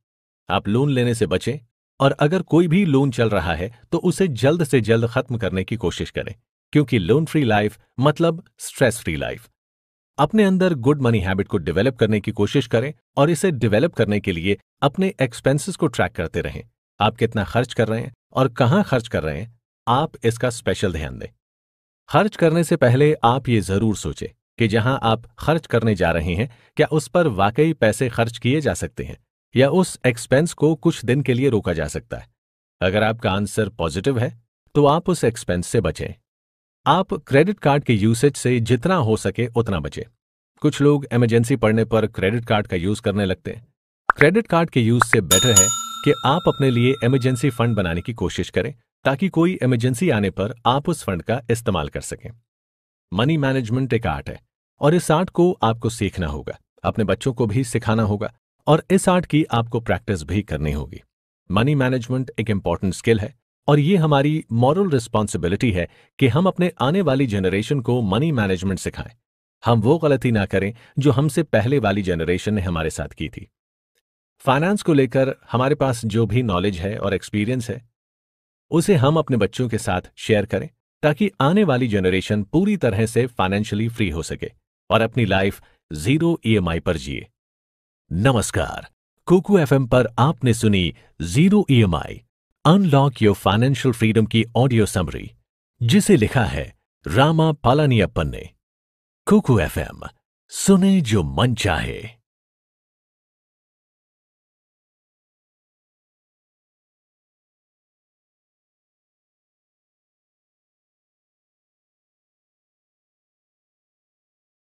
आप लोन लेने से बचें और अगर कोई भी लोन चल रहा है तो उसे जल्द से जल्द खत्म करने की कोशिश करें क्योंकि लोन फ्री लाइफ मतलब स्ट्रेस फ्री लाइफ अपने अंदर गुड मनी हैबिट को डेवलप करने की कोशिश करें और इसे डेवलप करने के लिए अपने एक्सपेंसेस को ट्रैक करते रहें आप कितना खर्च कर रहे हैं और कहां खर्च कर रहे हैं आप इसका स्पेशल ध्यान दें खर्च करने से पहले आप ये जरूर सोचें कि जहां आप खर्च करने जा रहे हैं क्या उस पर वाकई पैसे खर्च किए जा सकते हैं या उस एक्सपेंस को कुछ दिन के लिए रोका जा सकता है अगर आपका आंसर पॉजिटिव है तो आप उस एक्सपेंस से बचें आप क्रेडिट कार्ड के यूसेज से जितना हो सके उतना बचें कुछ लोग इमरजेंसी पड़ने पर क्रेडिट कार्ड का यूज करने लगते हैं क्रेडिट कार्ड के यूज से बेटर है कि आप अपने लिए इमरजेंसी फंड बनाने की कोशिश करें ताकि कोई इमरजेंसी आने पर आप उस फंड का इस्तेमाल कर सकें मनी मैनेजमेंट एक आर्ट है और इस आर्ट को आपको सीखना होगा अपने बच्चों को भी सिखाना होगा और इस आर्ट की आपको प्रैक्टिस भी करनी होगी मनी मैनेजमेंट एक इंपॉर्टेंट स्किल है और ये हमारी मॉरल रिस्पॉन्सिबिलिटी है कि हम अपने आने वाली जनरेशन को मनी मैनेजमेंट सिखाएं हम वो गलती ना करें जो हमसे पहले वाली जनरेशन ने हमारे साथ की थी फाइनेंस को लेकर हमारे पास जो भी नॉलेज है और एक्सपीरियंस है उसे हम अपने बच्चों के साथ शेयर करें ताकि आने वाली जनरेशन पूरी तरह से फाइनेंशियली फ्री हो सके और अपनी लाइफ जीरो ईएमआई पर जिए नमस्कार कुकू एफएम पर आपने सुनी zero EMI unlock your financial freedom की ऑडियो समरी जिसे लिखा है रामा पालानियप्पन ने कुकू एफएम सुने जो मन चाहे